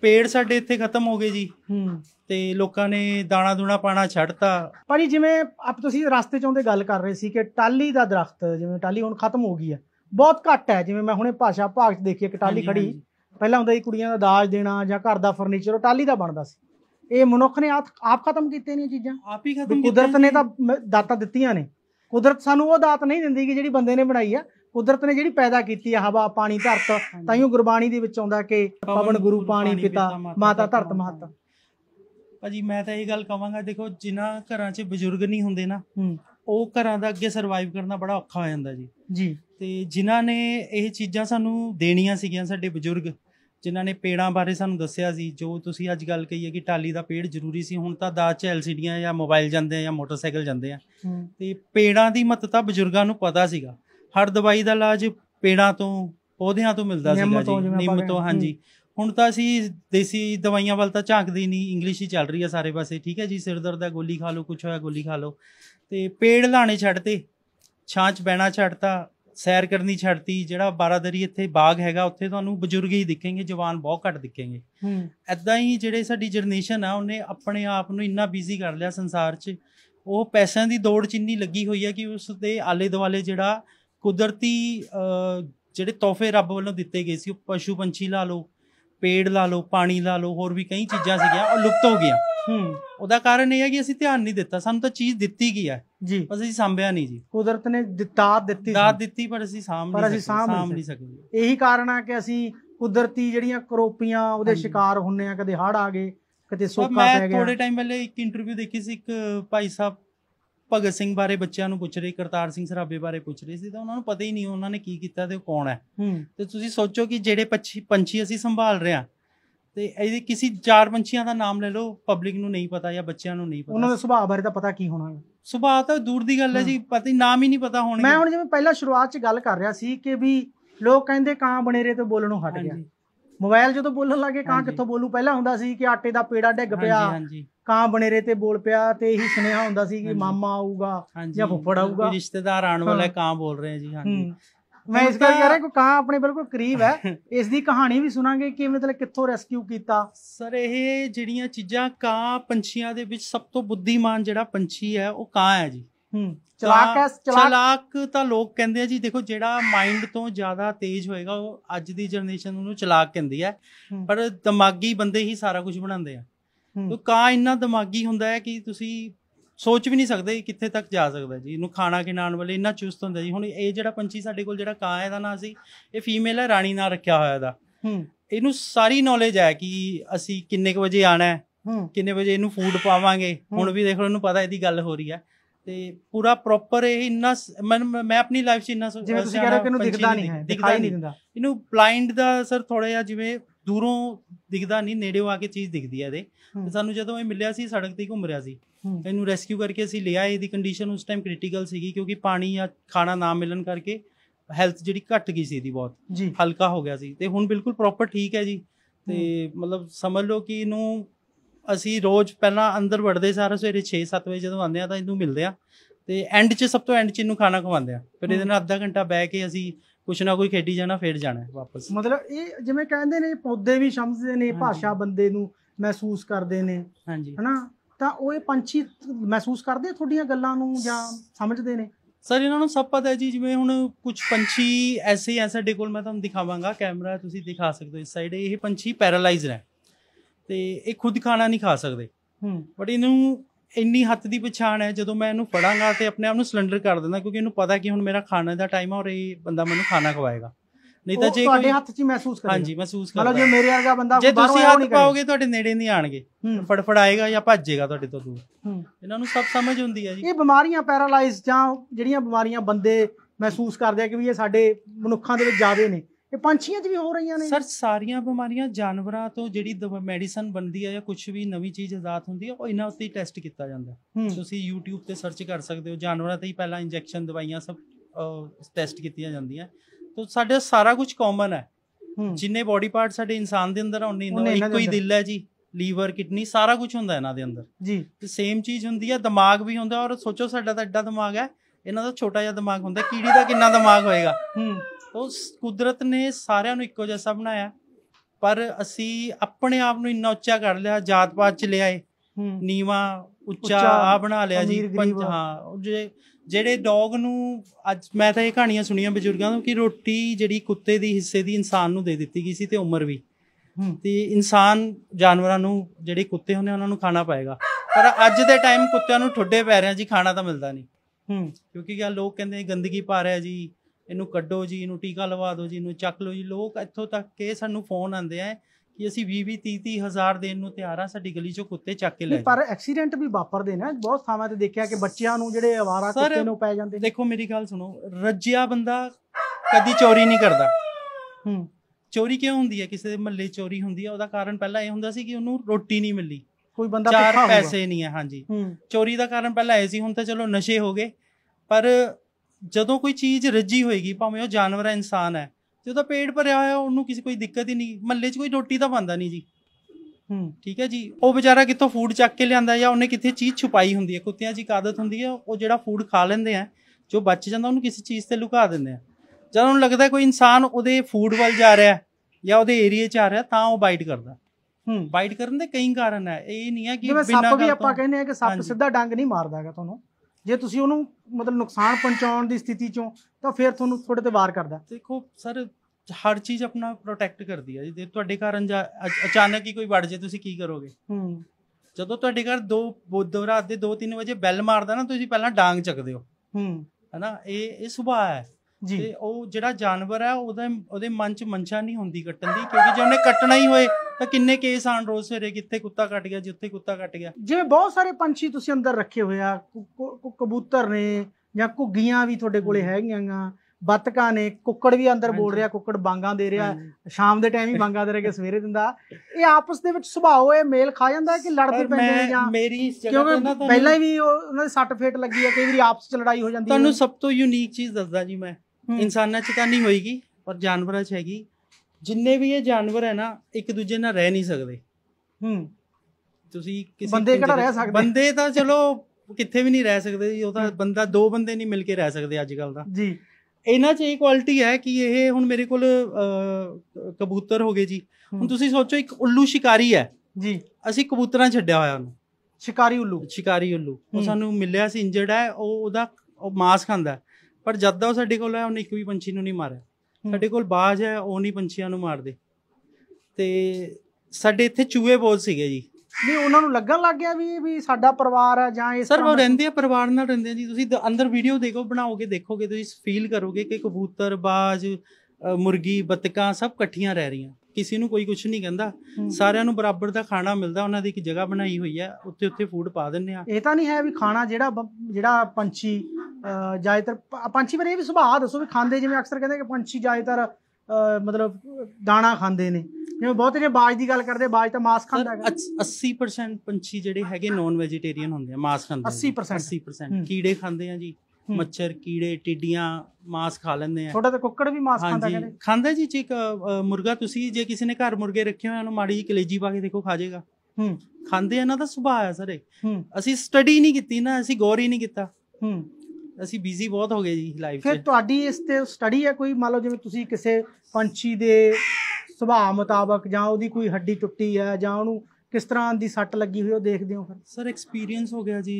ਪੇੜ ਸਾਡੇ ਇੱਥੇ ਖਤਮ ਹੋ ਗਏ ਜੀ ਹੂੰ ਤੇ ਲੋਕਾਂ ਨੇ ਦਾਣਾ ਦੂਣਾ ਪਾਣਾ ਛੱਡਤਾ ਭਾਜੀ ਜਿਵੇਂ ਆਪ ਤੁਸੀਂ ਰਸਤੇ ਚੋਂ ਦੇ ਗੱਲ ਕਰ ਰਹੇ ਸੀ ਕਿ ਟਾਲੀ ਦਾ ਦਰਖਤ ਜਿਵੇਂ ਟਾਲੀ ਹੁਣ ਖਤਮ ਹੋ ਗਈ ਹੈ ਬਹੁਤ ਘੱਟ ਹੈ ਜਿਵੇਂ ਮੈਂ ਹੁਣੇ ਭਾਸ਼ਾ ਭਾਗ ਚ ਦੇਖੀ ਇੱਕ ਟਾਲੀ ਖੜੀ ਪਹਿਲਾਂ ਹੁੰਦਾ ਸੀ ਕੁੜੀਆਂ ਦਾ ਦਾਜ ਦੇਣਾ ਜਾਂ ਘਰ ਦਾ ਫਰਨੀਚਰ ਉਹ ਟਾਲੀ ਦਾ ਬਣਦਾ ਸੀ ਇਹ ਮਨੁੱਖ ਨੇ ਆਪ ਖਤਮ ਕੀਤੇ ਨੇ ਚੀਜ਼ਾਂ ਆਪ ਹੀ ਖਤਮ ਕੀਤੇ ਕੁਦਰਤ ਨੇ ਤਾਂ ਦਾਤਾਂ ਦਿੱਤੀਆਂ ਨੇ ਕੁਦਰਤ ਸਾਨੂੰ ਉਹ ਦਾਤ ਨਹੀਂ ਦਿੰਦੀ ਕਿ ਜਿਹੜੀ ਬੰਦੇ ਨੇ ਬਣਾਈ ਆ ਕੁਦਰਤ ਨੇ ਜਿਹੜੀ ਪੈਦਾ ਕੀਤੀ ਆ ਹਵਾ ਪਾਣੀ ਧਰਤ ਤਾਂ ਹੀ ਗੁਰਬਾਣੀ ਦੇ ਵਿੱਚ ਆਉਂਦਾ ਕਿ ਪਵਨ ਗੁਰੂ ਪਾਣੀ ਪਿਤਾ ਮਾਤਾ ਧਰਤ ਮਹਤ ਭਾਜੀ ਮੈਂ ਤਾਂ ਇਹ ਗੱਲ ਕਵਾਂਗਾ ਦੇਖੋ ਜਿਨ੍ਹਾਂ ਘਰਾਂ 'ਚ ਬਜ਼ੁਰਗ ਨਹੀਂ ਹੁੰਦੇ ਨਾ ਉਹ ਘਰਾਂ ਦਾ ਅੱਗੇ ਸਰਵਾਈਵ ਕਰਨਾ ਬੜਾ ਔਖਾ ਹੋ ਜਾਂਦਾ ਜੀ ਜੀ ਤੇ ਜਿਨ੍ਹਾਂ ਨੇ ਇਹ ਚੀਜ਼ਾਂ ਸਾਨੂੰ ਦੇਣੀਆਂ ਸੀਗੀਆਂ ਸਾਡੇ ਬਜ਼ੁਰਗ ਜਿਨ੍ਹਾਂ ਨੇ ਪੇੜਾਂ ਬਾਰੇ ਸਾਨੂੰ ਦੱਸਿਆ ਸੀ ਜੋ ਤੁਸੀਂ ਅੱਜ ਗੱਲ ਕਹੀ ਹੈ ਕਿ ਟਾਲੀ ਦਾ ਪੇੜ ਜ਼ਰੂਰੀ ਸੀ ਹੁਣ ਤਾਂ ਦਾਜ ਚ ਐਲਸੀਡੀਆਂ ਜਾਂ ਮੋਬਾਈਲ ਜਾਂਦੇ ਆ ਜਾਂ ਮੋਟਰਸਾਈਕਲ ਜਾਂਦੇ ਆ ਤੇ ਪੇੜਾਂ ਦੀ ਮਹੱਤਤਾ ਬਜ਼ੁਰਗਾਂ ਨੂੰ ਪਤਾ ਸੀਗਾ ਹਰ ਦਵਾਈ ਦਾ ਇਲਾਜ ਪੇੜਾਂ ਤੋਂ ਪੌਦਿਆਂ ਤੋਂ ਮਿਲਦਾ ਸੀ ਜੀ ਨਿੰਮ ਤੋਂ ਹਾਂਜੀ ਹੁਣ ਤਾਂ ਅਸੀਂ ਦੇਸੀ ਦਵਾਈਆਂ ਵੱਲ ਤਾਂ ਝਾਂਕਦੇ ਨਹੀਂ ਇੰਗਲਿਸ਼ ਹੀ ਚੱਲ ਰਹੀ ਆ ਸਾਰੇ ਪਾਸੇ ਠੀਕ ਹੈ ਜੀ ਸਿਰ ਦਰਦ ਦਾ ਗੋਲੀ ਖਾ ਲਓ ਕੁਛ ਹੋਇਆ ਗੋਲੀ ਖਾ ਲਓ ਤੇ ਪੇੜ ਲਾਣੇ ਛੱਡਤੇ ਛਾਂ 'ਚ ਬਹਿਣਾ ਛੱਡਤਾ ਸੈਰ ਕਰਨੀ ਛੱਡਤੀ ਜਿਹੜਾ ਬਾਰਾਦਰੀ ਇੱਥੇ ਬਾਗ ਹੈਗਾ ਉੱਥੇ ਤੁਹਾਨੂੰ ਬਜ਼ੁਰਗ ਹੀ ਦਿਖੇਗੇ ਜਵਾਨ ਬਹੁਤ ਘੱਟ ਦਿਖੇਗੇ ਹੂੰ ਐਦਾਂ ਹੀ ਜਿਹੜੇ ਸਾਡੀ ਜਨਰੇਸ਼ਨ ਆ ਉਹਨੇ ਆਪਣੇ ਆਪ ਨੂੰ ਇੰਨਾ ਬਿਜ਼ੀ ਕਰ ਲਿਆ ਸੰਸਾਰ 'ਚ ਉਹ ਪੈਸਿਆਂ ਦੀ ਦੌੜ ਚ ਇੰਨੀ ਲੱਗੀ ਹੋਈ ਹੈ ਕਿ ਉਸ ਦੇ ਆਲੇ ਦੁਆਲੇ ਜਿਹੜਾ ਕੁਦਰਤੀ ਜਿਹੜੇ ਤੋਹਫੇ ਰੱਬ ਵੱਲੋਂ ਦਿੱਤੇ ਗਏ ਸੀ ਉਹ ਪਸ਼ੂ ਪੰਛੀ ਲਾ ਲਓ ਪੇੜ ਲਾ ਲਓ ਪਾਣੀ ਲਾ ਲਓ ਹੋਰ ਵੀ ਕਈ ਚੀਜ਼ਾਂ ਸੀਗੀਆਂ ਉਹ ਲੁਪਤ ਹੋ ਗਈਆਂ ਹੂੰ ਉਹਦਾ ਕਾਰਨ ਇਹ ਹੈ ਕਿ ਅਸੀਂ ਧਿਆਨ ਨਹੀਂ ਦਿੱਤਾ ਸਾਨੂੰ ਤਾਂ ਚੀਜ਼ ਦਿੱਤੀ ਗਈ ਹੈ ਜੀ ਅਸੀਂ ਸਾਂਭਿਆ ਨਹੀਂ ਜੀ ਕੁਦਰਤ ਨੇ ਦਿੱਤਾ ਦਿੱਤੀ ਦਾਤ ਦਿੱਤੀ ਪਰ ਅਸੀਂ ਸਾਂਭ ਨਹੀਂ ਪਰ ਅਸੀਂ ਸਾਂਭ ਨਹੀਂ ਸਕਦੇ ਇਹੀ ਕਾਰਨ ਆ ਕਿ ਅਸੀਂ ਕੁਦਰਤੀ ਜਿਹੜੀਆਂ ਕਰੋਪੀਆਂ ਉਹਦੇ ਸ਼ਿਕਾਰ ਹੁੰਨੇ ਆ ਕਦੇ ਹੜ ਆ ਗਏ ਕਦੇ ਸੋਕਾ ਪੈ ਗਿਆ ਮੈਂ ਥੋੜੇ ਟਾਈਮ ਪਹਿਲੇ ਇੱਕ ਇੰਟਰਵਿਊ ਦੇਖੀ ਸੀ ਇੱਕ ਭਾਈ ਸਾਹਿਬ ਭਗਤ ਸਿੰਘ ਬਾਰੇ ਬੱਚਿਆਂ ਨੂੰ ਪੁੱਛ ਰਹੇ ਕਰਤਾਰ ਸਿੰਘ ਸਰਾਬੇ ਬਾਰੇ ਪੁੱਛ ਰਹੇ ਸੀ ਤਾਂ ਉਹਨਾਂ ਨੂੰ ਪਤਾ ਹੀ ਨਹੀਂ ਉਹਨਾਂ ਨੇ ਕੀ ਕੀਤਾ ਤੇ ਉਹ ਕੌਣ ਹੈ ਤੇ ਤੁਸੀਂ ਸੋਚੋ ਕਿ ਜਿਹੜੇ ਪੰਛੀ ਪੰਛੀ ਅਸੀਂ ਸੰਭਾਲ ਰਹੇ ਆ ਤੇ ਇਹਦੇ ਕਿਸੇ ਚਾਰ ਪੰਛੀਆਂ ਦਾ ਨਾਮ ਲੈ ਲਓ ਪਬਲਿਕ ਨੂੰ ਨਹੀਂ ਪਤਾ ਜਾਂ ਬੱਚਿਆਂ ਨੂੰ ਨਹੀਂ ਪਤਾ ਉਹਨਾਂ ਦੇ ਸੁਭਾਅ ਬਾਰੇ ਤਾਂ ਪਤਾ ਕੀ ਹੋਣਾ ਸੁਭਾਅ ਤਾਂ ਦੂਰ ਦੀ ਗੱਲ ਹੈ ਜੀ ਪਤਾ ਹੀ ਨਾਮ ਹੀ ਨਹੀਂ ਪਤਾ ਹੋਣਗੇ ਮੈਂ ਹੁਣ ਜਿਵੇਂ ਪਹਿਲਾਂ ਸ਼ੁਰੂਆਤ 'ਚ ਗੱਲ ਕਰ ਰਿਹਾ ਸੀ ਕਿ ਵੀ ਲੋਕ ਕਹਿੰਦੇ ਕਾਂ ਬਣੇ ਰੇ ਤੋਂ ਬੋਲਣੋਂ ਹਟ ਗਿਆ ਮੋਬਾਈਲ ਜਦੋਂ ਬੋਲਣ ਲੱਗੇ ਕਾਂ ਕਿੱਥੋਂ ਬੋਲੂ ਪਹਿਲਾਂ ਹੁੰਦਾ ਸੀ ਕਿ ਆਟੇ ਦਾ ਪੇੜਾ ਡਿੱਗ ਪਿਆ ਕਾਂ ਬਣੇ ਰਹੇ ਤੇ ਬੋਲ ਪਿਆ ਤੇ ਇਹੀ ਸੁਨੇਹਾ ਹੁੰਦਾ ਸੀ ਕਿ ਮਾਮਾ ਆਊਗਾ ਜਾਂ ਫੁੱਫੜ ਆਊਗਾ ਰਿਸ਼ਤੇਦਾਰ ਆਣ ਵਾਲਾ ਕਾਂ ਬੋਲ ਰਹੇ ਜੀ ਹਾਂਜੀ ਮੈਂ ਇਸ ਕਰਕੇ ਕਰ ਰਿਹਾ ਕਿ ਕਾਂ ਆਪਣੇ ਬਿਲਕੁਲ ਕਰੀਬ ਹੈ ਇਸ ਦੀ ਕਹਾਣੀ ਵੀ ਸੁਣਾਂਗੇ ਕਿ ਮਤਲਬ ਕਿੱਥੋਂ ਰੈਸਕਿਊ ਕੀਤਾ ਸਰ ਇਹ ਜਿਹੜੀਆਂ ਚੀਜ਼ਾਂ ਕਾਂ ਪੰਛੀਆਂ ਦੇ ਵਿੱਚ ਸਭ ਤੋਂ ਬੁੱਧੀਮਾਨ ਜਿਹੜਾ ਪੰਛੀ ਹੈ ਉਹ ਕਾਂ ਹੈ ਜੀ ਹੂੰ ਚਲਾਕ ਹੈ ਚਲਾਕ ਤਾਂ ਲੋਕ ਕਹਿੰਦੇ ਆ ਜੀ ਦੇਖੋ ਜਿਹੜਾ ਮਾਈਂਡ ਤੋਂ ਜ਼ਿਆਦਾ ਤੇਜ਼ ਹੋਏਗਾ ਉਹ ਅੱਜ ਦੀ ਜਨਰੇਸ਼ਨ ਉਹਨੂੰ ਚਲਾਕ ਕਹਿੰਦੀ ਹੈ ਪਰ ਦਿਮਾਗੀ ਬੰਦੇ ਹੀ ਸਾਰਾ ਕੁਝ ਬਣਾਉਂਦੇ ਆ ਕਾਂ ਇੰਨਾ ਦਿਮਾਗੀ ਹੁੰਦਾ ਹੈ ਕਿ ਤੁਸੀਂ ਸੋਚ ਵੀ ਨਹੀਂ ਸਕਦੇ ਕਿੱਥੇ ਤੱਕ ਜਾ ਸਕਦਾ ਜੀ ਇਹਨੂੰ ਖਾਣਾ ਖਿਣਾਉਣ ਵਾਲੇ ਇੰਨਾ ਚੁਸਤ ਹੁੰਦਾ ਜੀ ਹੁਣ ਇਹ ਜਿਹੜਾ ਪੰਛੀ ਸਾਡੇ ਕੋਲ ਜਿਹੜਾ ਕਾਂ ਹੈ ਦਾ ਨਾਂ ਸੀ ਇਹ ਫੀਮੇਲ ਹੈ ਰਾਣੀ ਨਾਂ ਰੱਖਿਆ ਹੋਇਆ ਦਾ ਹੂੰ ਇਹਨੂੰ ਸਾਰੀ ਨੌਲੇਜ ਹੈ ਕਿ ਅਸੀਂ ਕਿੰਨੇ ਕੁ ਵਜੇ ਆਣਾ ਹੈ ਕਿੰਨੇ ਵਜੇ ਇਹਨੂੰ ਫੂਡ ਪਾਵਾਂਗੇ ਹੁਣ ਵੀ ਦੇਖੋ ਇਹਨੂੰ ਪਤਾ ਇਹਦੀ ਗੱਲ ਹੋ ਰਹੀ ਹੈ ਤੇ ਪੂਰਾ ਪ੍ਰੋਪਰ ਇਹ ਇੰਨਾ ਮੈਂ ਆਪਣੀ ਲਾਈਫ 'ਚ ਇੰਨਾ ਜਿਵੇਂ ਤੁਸੀਂ ਕਹਿ ਰਹੇ ਹੋ ਕਿ ਇਹਨੂੰ ਦਿਖਦਾ ਨਹੀਂ ਹੈ ਦਿਖਾਈ ਨਹੀਂ ਦਿੰਦਾ ਇਹਨੂੰ ਬਲਾਈਂਡ ਦਾ ਸਰ ਥੋੜਾ ਜਿਹਾ ਜਿਵੇਂ ਦੂਰੋਂ ਦਿਖਦਾ ਨਹੀਂ ਨੇੜੇੋਂ ਆ ਕੇ ਚੀਜ਼ ਦਿਖਦੀ ਹੈ ਇਹਦੇ ਤੇ ਸਾਨੂੰ ਜਦੋਂ ਇਹ ਮਿਲਿਆ ਸੀ ਸੜਕ ਤੇ ਘੁੰਮ ਰਿਹਾ ਸੀ ਇਹਨੂੰ ਰੈਸਕਿਊ ਕਰਕੇ ਅਸੀਂ ਲਿਆ ਇਹਦੀ ਕੰਡੀਸ਼ਨ ਉਸ ਟਾਈਮ ਕ੍ਰਿਟੀਕਲ ਸੀਗੀ ਕਿਉਂਕਿ ਪਾਣੀ ਜਾਂ ਖਾਣਾ ਨਾ ਮਿਲਣ ਕਰਕੇ ਹੈਲਥ ਜਿਹੜੀ ਘਟ ਗਈ ਸੀ ਇਹਦੀ ਬਹੁਤ ਹਲਕਾ ਹੋ ਗਿਆ ਸੀ ਤੇ ਹੁਣ ਬਿਲਕੁਲ ਪ੍ਰੋਪਰ ਠੀਕ ਹੈ ਜੀ ਤੇ ਮਤਲਬ ਸਮਝ ਲਓ ਕਿ ਇਹਨੂੰ ਅਸੀਂ ਰੋਜ਼ ਪਹਿਲਾਂ ਅੰਦਰ ਵੜਦੇ ਸਾਰ ਸਵੇਰੇ 6-7 ਵਜੇ ਜਦੋਂ ਆਉਂਦੇ ਆ ਤਾਂ ਇਹਨੂੰ ਮਿਲਦੇ ਆ ਤੇ ਐਂਡ 'ਚ ਸਭ ਤੋਂ ਐਂਡ 'ਚ ਇਹਨੂੰ ਖਾਣਾ ਖਵਾਉਂਦੇ ਆ ਫਿਰ ਇਹਦੇ ਨਾਲ ਅੱਧਾ ਘੰਟਾ ਬੈ ਕੇ ਅਸੀਂ ਕੁਛ ਨਾ ਕੋਈ ਖੇਡੀ ਜਾਣਾ ਫੇਰ ਜਾਣਾ ਵਾਪਸ ਮਤਲਬ ਇਹ ਜਿਵੇਂ ਕਹਿੰਦੇ ਨੇ ਪੌਦੇ ਵੀ ਸਮਝਦੇ ਨੇ ਭਾਸ਼ਾ ਬੰਦੇ ਨੂੰ ਮਹਿਸੂਸ ਕਰਦੇ ਨੇ ਹਾਂਜੀ ਹਨਾ ਤਾਂ ਉਹ ਇਹ ਪੰਛੀ ਮਹਿਸੂਸ ਕਰਦੇ ਤੁਹਾਡੀਆਂ ਗੱਲਾਂ ਨੂੰ ਜਾਂ ਸਮਝਦੇ ਨੇ ਸਰ ਇਹਨਾਂ ਨੂੰ ਸਭ ਪਤਾ ਹੈ ਜੀ ਜਿਵੇਂ ਹੁਣ ਕੁਝ ਪੰਛੀ ਐਸੇ ਐ ਸਾਡੇ ਕੋਲ ਮੈਂ ਤੁਹਾਨੂੰ ਦਿਖਾਵਾਂਗਾ ਕੈਮਰਾ ਤੁਸੀਂ ਦਿਖਾ ਸਕਦੇ ਹੋ ਇਸ ਸਾਈਡ ਇਹ ਪੰਛੀ ਪੈਰਾਲਾਈਜ਼ਡ ਹੈ ਤੇ ਇਹ ਖੁਦ ਖਾਣਾ ਨਹੀਂ ਖਾ ਸਕਦੇ ਹੂੰ ਬਟ ਇਹਨੂੰ ਇੰਨੀ ਹੱਥ ਦੀ ਪਛਾਣ ਹੈ ਜਦੋਂ ਮੈਂ ਇਹਨੂੰ ਫੜਾਂਗਾ ਤੇ ਆਪਣੇ ਆਪ ਨੂੰ ਸਿਲੰਡਰ ਕਰ ਦਿੰਦਾ ਕਿਉਂਕਿ ਇਹਨੂੰ ਪਤਾ ਕਿ ਹੁਣ ਮੇਰਾ ਖਾਣੇ ਦਾ ਟਾਈਮ ਆ ਔਰ ਇਹ ਬੰਦਾ ਮੈਨੂੰ ਖਾਣਾ ਖਵਾਏਗਾ ਨਹੀਂ ਤਾਂ ਜੇ ਤੁਹਾਡੇ ਹੱਥ 'ਚ ਮਹਿਸੂਸ ਕਰੇਗਾ ਹਾਂਜੀ ਮਹਿਸੂਸ ਕਰਦਾ ਮਤਲਬ ਜੇ ਮੇਰੇ ਵਰਗਾ ਬੰਦਾ ਜੇ ਤੁਸੀਂ ਹੱਥ ਪਾਓਗੇ ਤੁਹਾਡੇ ਨੇੜੇ ਨਹੀਂ ਆਣਗੇ ਫੜਫੜਾਏਗਾ ਜਾਂ ਭੱਜੇਗਾ ਤੁਹਾਡੇ ਤੋਂ ਦੂਰ ਇਹਨਾਂ ਨੂੰ ਸਭ ਸਮਝ ਹੁੰਦੀ ਹੈ ਜੀ ਇਹ ਬਿਮਾਰੀਆਂ ਪੈਰਾਲਾਈਜ਼ ਜਾਂ ਜਿਹੜੀਆਂ ਬਿਮਾਰੀਆਂ ਬੰਦੇ ਮਹਿਸੂਸ ਕਰਦੇ ਆ ਕਿ ਵੀ ਇਹ ਸਾਡੇ ਮਨੁੱਖਾਂ ਦੇ ਵਿੱਚ ਜਾਵੇ ਨੇ ਇਹ ਪੰਛੀਆਂ 'ਚ ਵੀ ਹੋ ਰਹੀਆਂ ਨੇ ਸਰ ਸਾਰੀਆਂ ਬਿਮਾਰੀਆਂ ਜਾਨਵਰਾਂ ਤੋਂ ਜਿਹੜੀ ਮੈਡੀਸਨ ਬਣਦੀ ਹੈ ਜਾਂ ਕੁਝ ਵੀ ਨਵੀਂ ਚੀਜ਼ ਆਜ਼ਾਦ ਹੁੰਦੀ ਹੈ ਉਹ ਇਹਨਾਂ ਉੱਤੇ ਹੀ ਟੈਸਟ ਕੀਤਾ ਜਾਂਦਾ ਤੁਸੀਂ YouTube ਤੇ ਸਰਚ ਕਰ ਸਕਦੇ ਹੋ ਜਾਨਵਰਾਂ ਤੇ ਹੀ ਪਹਿਲਾਂ ਇੰਜੈਕਸ਼ਨ ਦਵਾਈਆਂ ਸਭ ਟੈਸਟ ਕੀਤੀਆਂ ਜਾਂਦੀਆਂ ਤਾਂ ਸਾਡਾ ਸਾਰਾ ਕੁਝ ਕਾਮਨ ਹੈ ਜਿੰਨੇ ਬਾਡੀ ਪਾਰਟ ਸਾਡੇ ਇਨਸਾਨ ਦੇ ਅੰਦਰ ਨੇ ਇੱਕੋ ਹੀ ਦਿਲ ਹੈ ਜੀ ਲੀਵਰ ਕਿਡਨੀ ਸਾਰਾ ਕੁਝ ਹੁੰਦਾ ਇਹਨਾਂ ਦੇ ਅੰਦਰ ਜੀ ਤੇ ਸੇਮ ਚੀਜ਼ ਹੁੰਦੀ ਹੈ ਦਿਮਾਗ ਵੀ ਹੁੰਦਾ ਔਰ ਸੋਚੋ ਸਾਡਾ ਤਾਂ ਐਡਾ ਦਿਮਾਗ ਹੈ ਇਹਨਾਂ ਦਾ ਛੋਟਾ ਜਿਹਾ ਦਿਮਾਗ ਹੁੰਦਾ ਕੀੜੀ ਦਾ ਕਿੰਨਾ ਦਿਮਾਗ ਹੋਏਗਾ ਹੂੰ ਉਹ ਕੁਦਰਤ ਨੇ ਸਾਰਿਆਂ ਨੂੰ ਇੱਕੋ ਜਿਹਾ ਬਣਾਇਆ ਪਰ ਅਸੀਂ ਆਪਣੇ ਆਪ ਨੂੰ ਇੰਨਾ ਉੱਚਾ ਕਰ ਲਿਆ ਜਾਤ ਪਾਤ ਚ ਲਿਆਏ ਨੀਵਾ ਉੱਚਾ ਆ ਬਣਾ ਲਿਆ ਜੀ ਪੰਜ ਹਾਂ ਜਿਹੜੇ ਡੌਗ ਨੂੰ ਅੱਜ ਮੈਂ ਤਾਂ ਇਹ ਕਹਾਣੀਆਂ ਸੁਣੀਆਂ ਬਜ਼ੁਰਗਾਂ ਤੋਂ ਕਿ ਰੋਟੀ ਜਿਹੜੀ ਕੁੱਤੇ ਦੀ ਹਿੱਸੇ ਦੀ ਇਨਸਾਨ ਨੂੰ ਦੇ ਦਿੱਤੀ ਗਈ ਸੀ ਤੇ ਉਮਰ ਵੀ ਤੇ ਇਨਸਾਨ ਜਾਨਵਰਾਂ ਨੂੰ ਜਿਹੜੇ ਕੁੱਤੇ ਹੁੰਦੇ ਉਹਨਾਂ ਨੂੰ ਖਾਣਾ ਪਾਏਗਾ ਪਰ ਅੱਜ ਦੇ ਟਾਈਮ ਕੁੱਤਿਆਂ ਨੂੰ ਠੁੱਡੇ ਪੈ ਰਿਆ ਜੀ ਖਾਣਾ ਤਾਂ ਮਿਲਦਾ ਨਹੀਂ ਹੂੰ ਕਿਉਂਕਿ ਯਾ ਲੋਕ ਕਹਿੰਦੇ ਗੰਦਗੀ ਪਾ ਰਿਹਾ ਜੀ ਇਹਨੂੰ ਕੱਢੋ ਜੀ ਇਹਨੂੰ ਟੀਕਾ ਲਵਾ ਦਿਓ ਜੀ ਇਹਨੂੰ ਚੱਕ ਲਓ ਜੀ ਲੋਕ ਇੱਥੋਂ ਤੱਕ ਕਿ ਸਾਨੂੰ ਫੋਨ ਆਉਂਦੇ ਆ ਕਿ ਅਸੀਂ 20 20 30 30 ਹਜ਼ਾਰ ਦੇਣ ਨੂੰ ਤਿਆਰ ਆ ਸਾਡੀ ਗਲੀ ਚੋਂ ਕੁੱਤੇ ਚੱਕ ਕੇ ਲੈ ਪਰ ਐਕਸੀਡੈਂਟ ਵੀ ਵਾਪਰਦੇ ਨੇ ਬਹੁਤ ਥਾਵਾਂ ਤੇ ਦੇਖਿਆ ਕਿ ਬੱਚਿਆਂ ਨੂੰ ਜਿਹੜੇ ਆਵਾਰਾ ਕੁੱਤੇ ਨੂੰ ਪੈ ਜਾਂਦੇ ਦੇਖੋ ਮੇਰੀ ਗੱਲ ਸੁਣੋ ਰੱਜਿਆ ਬੰਦਾ ਕਦੀ ਚੋਰੀ ਨਹੀਂ ਕਰਦਾ ਹੂੰ ਚੋਰੀ ਕਿਉਂ ਹੁੰਦੀ ਹੈ ਕਿਸੇ ਦੇ ਮੱਲੇ ਚੋਰੀ ਹੁੰਦੀ ਹੈ ਉਹਦਾ ਕਾਰਨ ਪਹਿਲਾਂ ਇਹ ਹੁੰਦਾ ਸੀ ਕਿ ਉਹਨੂੰ ਰੋਟੀ ਨਹੀਂ ਮਿਲੀ ਕੋਈ ਬੰਦਾ ਚਾਰ ਪੈਸੇ ਨਹੀਂ ਹੈ ਹਾਂਜੀ ਚੋਰੀ ਦਾ ਕਾਰਨ ਪਹਿਲਾਂ ਇਹ ਸੀ ਹੁਣ ਤਾਂ ਚਲੋ ਨਸ਼ੇ ਹੋ ਗਏ ਪਰ ਜਦੋਂ ਕੋਈ ਚੀਜ਼ ਰੱਜੀ ਹੋਏਗੀ ਭਾਵੇਂ ਉਹ ਜਾਨਵਰ ਹੈ ਇਨਸਾਨ ਹੈ ਜੇ ਉਹਦਾ ਪੇਟ ਭਰਿਆ ਹੋਇਆ ਉਹਨੂੰ ਕਿਸੇ ਕੋਈ ਦਿੱਕਤ ਹੀ ਨਹੀਂ ਮੱਲੇ 'ਚ ਕੋਈ ਰੋਟੀ ਤਾਂ ਪਾਉਂਦਾ ਨਹੀਂ ਜੀ ਹੂੰ ਠੀਕ ਹੈ ਜੀ ਉਹ ਵਿਚਾਰਾ ਕਿੱਥੋਂ ਫੂਡ ਚੱਕ ਕੇ ਲਿਆਂਦਾ ਜਾਂ ਉਹਨੇ ਕਿੱਥੇ ਚੀਜ਼ ਛੁਪਾਈ ਹੁੰਦੀ ਹੈ ਕੁੱਤਿਆਂ ਦੀ ਆਦਤ ਹੁੰਦੀ ਹੈ ਉਹ ਜਿਹੜਾ ਫੂਡ ਖਾ ਲੈਂਦੇ ਆ ਜੋ ਬਚ ਜਾਂਦਾ ਉਹਨੂੰ ਕਿਸੇ ਚੀਜ਼ ਤੇ ਲੁਕਾ ਦਿੰਦੇ ਆ ਜਦੋਂ ਉਹਨੂੰ ਲੱਗਦਾ ਕੋਈ ਇਨਸਾਨ ਉਹਦੇ ਫੂਡ ਵੱਲ ਜਾ ਰਿਹਾ ਜਾਂ ਉਹਦੇ ਏਰੀਆ 'ਚ ਆ ਰਿਹਾ ਤਾਂ ਉਹ ਬਾਈਟ ਕਰਦਾ ਹੂੰ ਬਾਈਟ ਕਰਨ ਦੇ ਕਈ ਕਾਰਨ ਹੈ ਇਹ ਨਹੀਂ ਹੈ ਕਿ ਬਿਨਾਂ ਸੱਪ ਵੀ ਆਪਾਂ ਕਹਿੰਦੇ ਆ ਕਿ ਸੱਪ ਸਿੱਧਾ ਡੰਗ ਨਹੀਂ ਮਾਰਦਾਗਾ ਤੁਹਾਨੂੰ ਜੇ ਤੁਸੀਂ ਉਹਨੂੰ ਮਤਲਬ ਨੁਕਸਾਨ ਪਹੁੰਚਾਉਣ ਦੀ ਸਥਿਤੀ ਚੋਂ ਤਾਂ ਫਿਰ ਤੁਹਾਨੂੰ ਤੁਹਾਡੇ ਤੇ ਵਾਰ ਕਰਦਾ ਦੇਖੋ ਸਰ ਹਰ ਚੀਜ਼ ਆਪਣਾ ਪ੍ਰੋਟੈਕਟ ਕਰਦੀ ਹੈ ਜੇ ਤੁਹਾਡੇ ਘਰ ਅਚਾਨਕ ਹੀ ਕੋਈ ਵੜ ਜੇ ਤੁਸੀਂ ਕੀ ਕਰੋਗੇ ਹੂੰ ਜਦੋਂ ਤੁਹਾਡੇ ਘਰ ਦੋ ਬੁੱਧਵਾਰ ਰਾਤ ਦੇ 2-3 ਵਜੇ ਬੈਲ ਮਾਰਦਾ ਨਾ ਤੁਸੀਂ ਪਹਿਲਾਂ ਡਾਂਗ ਚੱਕਦੇ ਹੋ ਹੂੰ ਹੈਨਾ ਇਹ ਇਹ ਸੁਭਾਅ ਹੈ ਤੇ ਉਹ ਜਿਹੜਾ ਜਾਨਵਰ ਹੈ ਉਹਦੇ ਉਹਦੇ ਮਨ 'ਚ ਮਨਸ਼ਾ ਨਹੀਂ ਹੁੰਦੀ ਕੱਟਣ ਦੀ ਕਿਉਂਕਿ ਜੇ ਉਹਨੇ ਕੱਟਣਾ ਹੀ ਹੋਏ ਤਾਂ ਕਿੰਨੇ ਕੇਸ ਆਣ ਰੋਜ਼ ਸਵੇਰੇ ਕਿੱਥੇ ਕੁੱਤਾ ਕੱਟ ਗਿਆ ਜਿੱਥੇ ਕੁੱਤਾ ਕੱਟ ਗਿਆ ਜਿਵੇਂ ਬਹੁਤ ਸਾਰੇ ਪੰਛੀ ਤੁਸੀਂ ਅੰਦਰ ਰੱਖੇ ਹੋਏ ਆ ਕਬੂਤਰ ਨੇ ਜਾਂ ਘੁੱਗੀਆਂ ਵੀ ਤੁਹਾਡੇ ਕੋਲੇ ਹੈਗੀਆਂ ਆ ਬਤਕਾਂ ਨੇ ਕੁੱਕੜ ਵੀ ਅੰਦਰ ਬੋਲ ਰਿਹਾ ਕੁੱਕੜ ਬਾਂਗਾ ਦੇ ਰਿਹਾ ਸ਼ਾਮ ਦੇ ਟਾਈਮ ਹੀ ਬਾਂਗਾ ਦੇ ਰਿਹਾ ਕਿ ਸਵੇਰੇ ਦਿੰਦਾ ਇਹ ਆਪਸ ਦੇ ਵਿੱਚ ਸੁਭਾਅ ਹੋਏ ਮੇਲ ਖਾ ਜਾਂਦਾ ਕਿ ਲੜਦੇ ਪੈਂਦੇ ਨੇ ਜਾਂ ਮੇਰੀ ਜਗ੍ਹਾ ਤੇ ਨਾ ਪਹਿਲਾਂ ਵੀ ਉਹਨਾਂ ਦੇ ਸੱਟ ਫੇਟ ਲੱਗੀ ਹੈ ਕਈ ਵਾਰੀ ਆਪਸ ਚ ਲੜਾਈ ਹੋ ਜਾਂਦੀ ਹੈ ਤੁਹਾਨੂੰ ਸਭ ਤੋਂ ਯੂਨੀਕ ਚੀਜ਼ ਦੱਸਦਾ ਜੀ ਮੈਂ ਇਨਸਾਨਾਂ 'ਚ ਤਾਂ ਨਹੀਂ ਹੋਏਗੀ ਪਰ ਜਾਨਵਰਾਂ 'ਚ ਹੈਗੀ ਜਿੰਨੇ ਵੀ ਇਹ ਜਾਨਵਰ ਹੈ ਨਾ ਇੱਕ ਦੂਜੇ ਨਾਲ ਰਹਿ ਨਹੀਂ ਸਕਦੇ ਹੂੰ ਤੁਸੀਂ ਕਿਸੇ ਬੰਦੇ ਕਿਹੜਾ ਰਹਿ ਸਕਦੇ ਬੰਦੇ ਤਾਂ ਚਲੋ ਕਿੱਥੇ ਵੀ ਨਹੀਂ ਰਹਿ ਸਕਦੇ ਜੀ ਉਹ ਤਾਂ ਬੰਦਾ ਦੋ ਬੰਦੇ ਨਹੀਂ ਮਿਲ ਕੇ ਰਹਿ ਸਕਦੇ ਅੱਜ ਕੱਲ ਦਾ ਜੀ ਇਹਨਾਂ 'ਚ ਇਹ ਕੁਆਲਿਟੀ ਹੈ ਕਿ ਇਹ ਹੁਣ ਮੇਰੇ ਕੋਲ ਕਬੂਤਰ ਹੋ ਗਏ ਜੀ ਹੁਣ ਤੁਸੀਂ ਸੋਚੋ ਇੱਕ ਉੱਲੂ ਸ਼ਿਕਾਰੀ ਹੈ ਜੀ ਅਸੀਂ ਕਬੂਤਰਾਂ ਛੱਡਿਆ ਹੋਇਆ ਉਹਨੂੰ ਸ਼ਿਕਾਰੀ ਉੱਲੂ ਸ਼ਿਕਾਰੀ ਉੱਲੂ ਉਹ ਸਾਨੂੰ ਮਿਲਿਆ ਸੀ ਇੰਜਰਡ ਹੈ ਉਹ ਉਹਦਾ ਉਹ ਮਾਸ ਖਾਂਦਾ ਪਰ ਜਦ ਦਾ ਉਹ ਸਾਡੇ ਕੋਲ ਹੈ ਉਹਨੇ ਇੱਕ ਵੀ ਪੰਛੀ ਨੂੰ ਨਹੀਂ ਮਾਰਿਆ ਸਾਡੇ ਕੋਲ ਬਾਜ ਹੈ ਉਹ ਨਹੀਂ ਪੰਛੀਆਂ ਨੂੰ ਮਾਰਦੇ ਤੇ ਸਾਡੇ ਇੱਥੇ ਚੂਹੇ ਬਹੁਤ ਸੀਗੇ ਜੀ ਨਹੀਂ ਉਹਨਾਂ ਨੂੰ ਲੱਗਣ ਲੱਗ ਗਿਆ ਵੀ ਵੀ ਸਾਡਾ ਪਰਿਵਾਰ ਹੈ ਜਾਂ ਇਹ ਸਰ ਉਹ ਰਹਿੰਦੇ ਆ ਪਰਿਵਾਰ ਨਾਲ ਰਹਿੰਦੇ ਆ ਜੀ ਤੁਸੀਂ ਅੰਦਰ ਵੀਡੀਓ ਦੇਖੋ ਬਣਾਓਗੇ ਦੇਖੋਗੇ ਤੁਸੀਂ ਫੀਲ ਕਰੋਗੇ ਕਿ ਕਬੂਤਰ ਬਾਜ ਮੁਰਗੀ ਬਤਕਾਂ ਸਭ ਇਕੱਠੀਆਂ ਰਹਿ ਰਹੀਆਂ ਕਿਸੇ ਨੂੰ ਕੋਈ ਕੁਝ ਨਹੀਂ ਕਹਿੰਦਾ ਸਾਰਿਆਂ ਨੂੰ ਬਰਾਬਰ ਦਾ ਖਾਣਾ ਮਿਲਦਾ ਉਹਨਾਂ ਦੀ ਇੱਕ ਜਗ੍ਹਾ ਬਣਾਈ ਹੋਈ ਹੈ ਉੱਥੇ ਉੱਥੇ ਫੂਡ ਪਾ ਦਿੰਨੇ ਆ ਇਹ ਤਾਂ ਨਹੀਂ ਹੈ ਵੀ ਖਾਣਾ ਜਿਹੜਾ ਜਿਹੜਾ ਪੰਛੀ ਜ਼ਿਆਦਾਤਰ ਪੰਛੀ ਪਰ ਇਹ ਵੀ ਸੁਭਾਅ ਦੱਸੋ ਵੀ ਖਾਂਦੇ ਜਿਵੇਂ ਅਕਸਰ ਕਹਿੰਦੇ ਕਿ ਪੰਛੀ ਜ਼ਿਆਦਾਤਰ ਮਤਲਬ ਦਾਣਾ ਖਾਂਦੇ ਨੇ ਜਿਵੇਂ ਬਹੁਤੇ ਜੇ ਬਾਜ ਦੀ ਗੱਲ ਕਰਦੇ ਬਾਜ ਤਾਂ ਮਾਸ ਖਾਂਦਾ ਹੈ 80% ਪੰਛੀ ਜਿਹੜੇ ਹੈਗੇ ਨਾਨ ਵੈਜੀਟੇਰੀਅਨ ਹੁੰਦੇ ਆ ਮਾਸ ਖਾਂਦੇ 80% 80% ਕੀੜੇ ਖਾਂਦੇ ਆ ਜੀ ਮੱਛਰ ਕੀੜੇ ਟਿੱਡੀਆਂ ਮਾਸ ਖਾ ਲੈਂਦੇ ਆ ਛੋਟਾ ਤਾਂ ਕੁੱਕੜ ਵੀ ਮਾਸ ਖਾਂਦਾ ਕਹਿੰਦੇ ਖਾਂਦਾ ਜੀ ਚਿਕ ਮੁਰਗਾ ਤੁਸੀਂ ਜੇ ਕਿਸੇ ਨੇ ਘਰ ਮੁਰਗੇ ਰੱਖੇ ਹੋਏ ਉਹਨੂੰ ਮਾੜੀ ਜਿਹੀ ਕਲੇਜੀ ਪਾ ਕੇ ਦੇਖੋ ਖਾ ਜਾਏਗਾ ਹੂੰ ਖਾਂਦੇ ਇਹਨਾਂ ਦਾ ਸੁਭਾਅ ਸਰੇ ਹੂੰ ਅਸੀਂ ਸਟੱਡੀ ਨਹੀਂ ਕੀਤੀ ਨਾ ਅਸੀਂ ਗੌਰ ਹੀ ਨਹੀਂ ਕੀਤਾ ਹੂੰ ਅਸੀਂ ਬਿਜ਼ੀ ਬਹੁਤ ਹੋ ਗਏ ਜੀ ਲਾਈਫ 'ਚ ਫਿਰ ਤੁਹਾਡੀ ਇਸ ਤੇ ਸਟੱਡੀ ਹੈ ਕੋਈ ਮੰਨ ਲਓ ਜਿਵੇਂ ਤੁਸੀਂ ਕਿਸੇ ਪੰਛੀ ਦੇ ਸੁਭਾਅ ਮੁਤਾਬਕ ਜਾਂ ਉਹਦੀ ਕੋਈ ਹੱਡੀ ਟੁੱਟੀ ਹੈ ਜਾਂ ਉਹਨੂੰ ਕਿਸ ਤਰ੍ਹਾਂ ਦੀ ਸੱਟ ਲੱਗੀ ਹੋਈ ਉਹ ਦੇਖਦੇ ਹੋ ਫਿਰ ਸਰ ਐਕਸਪੀਰੀਅੰਸ ਹੋ ਗਿਆ ਜੀ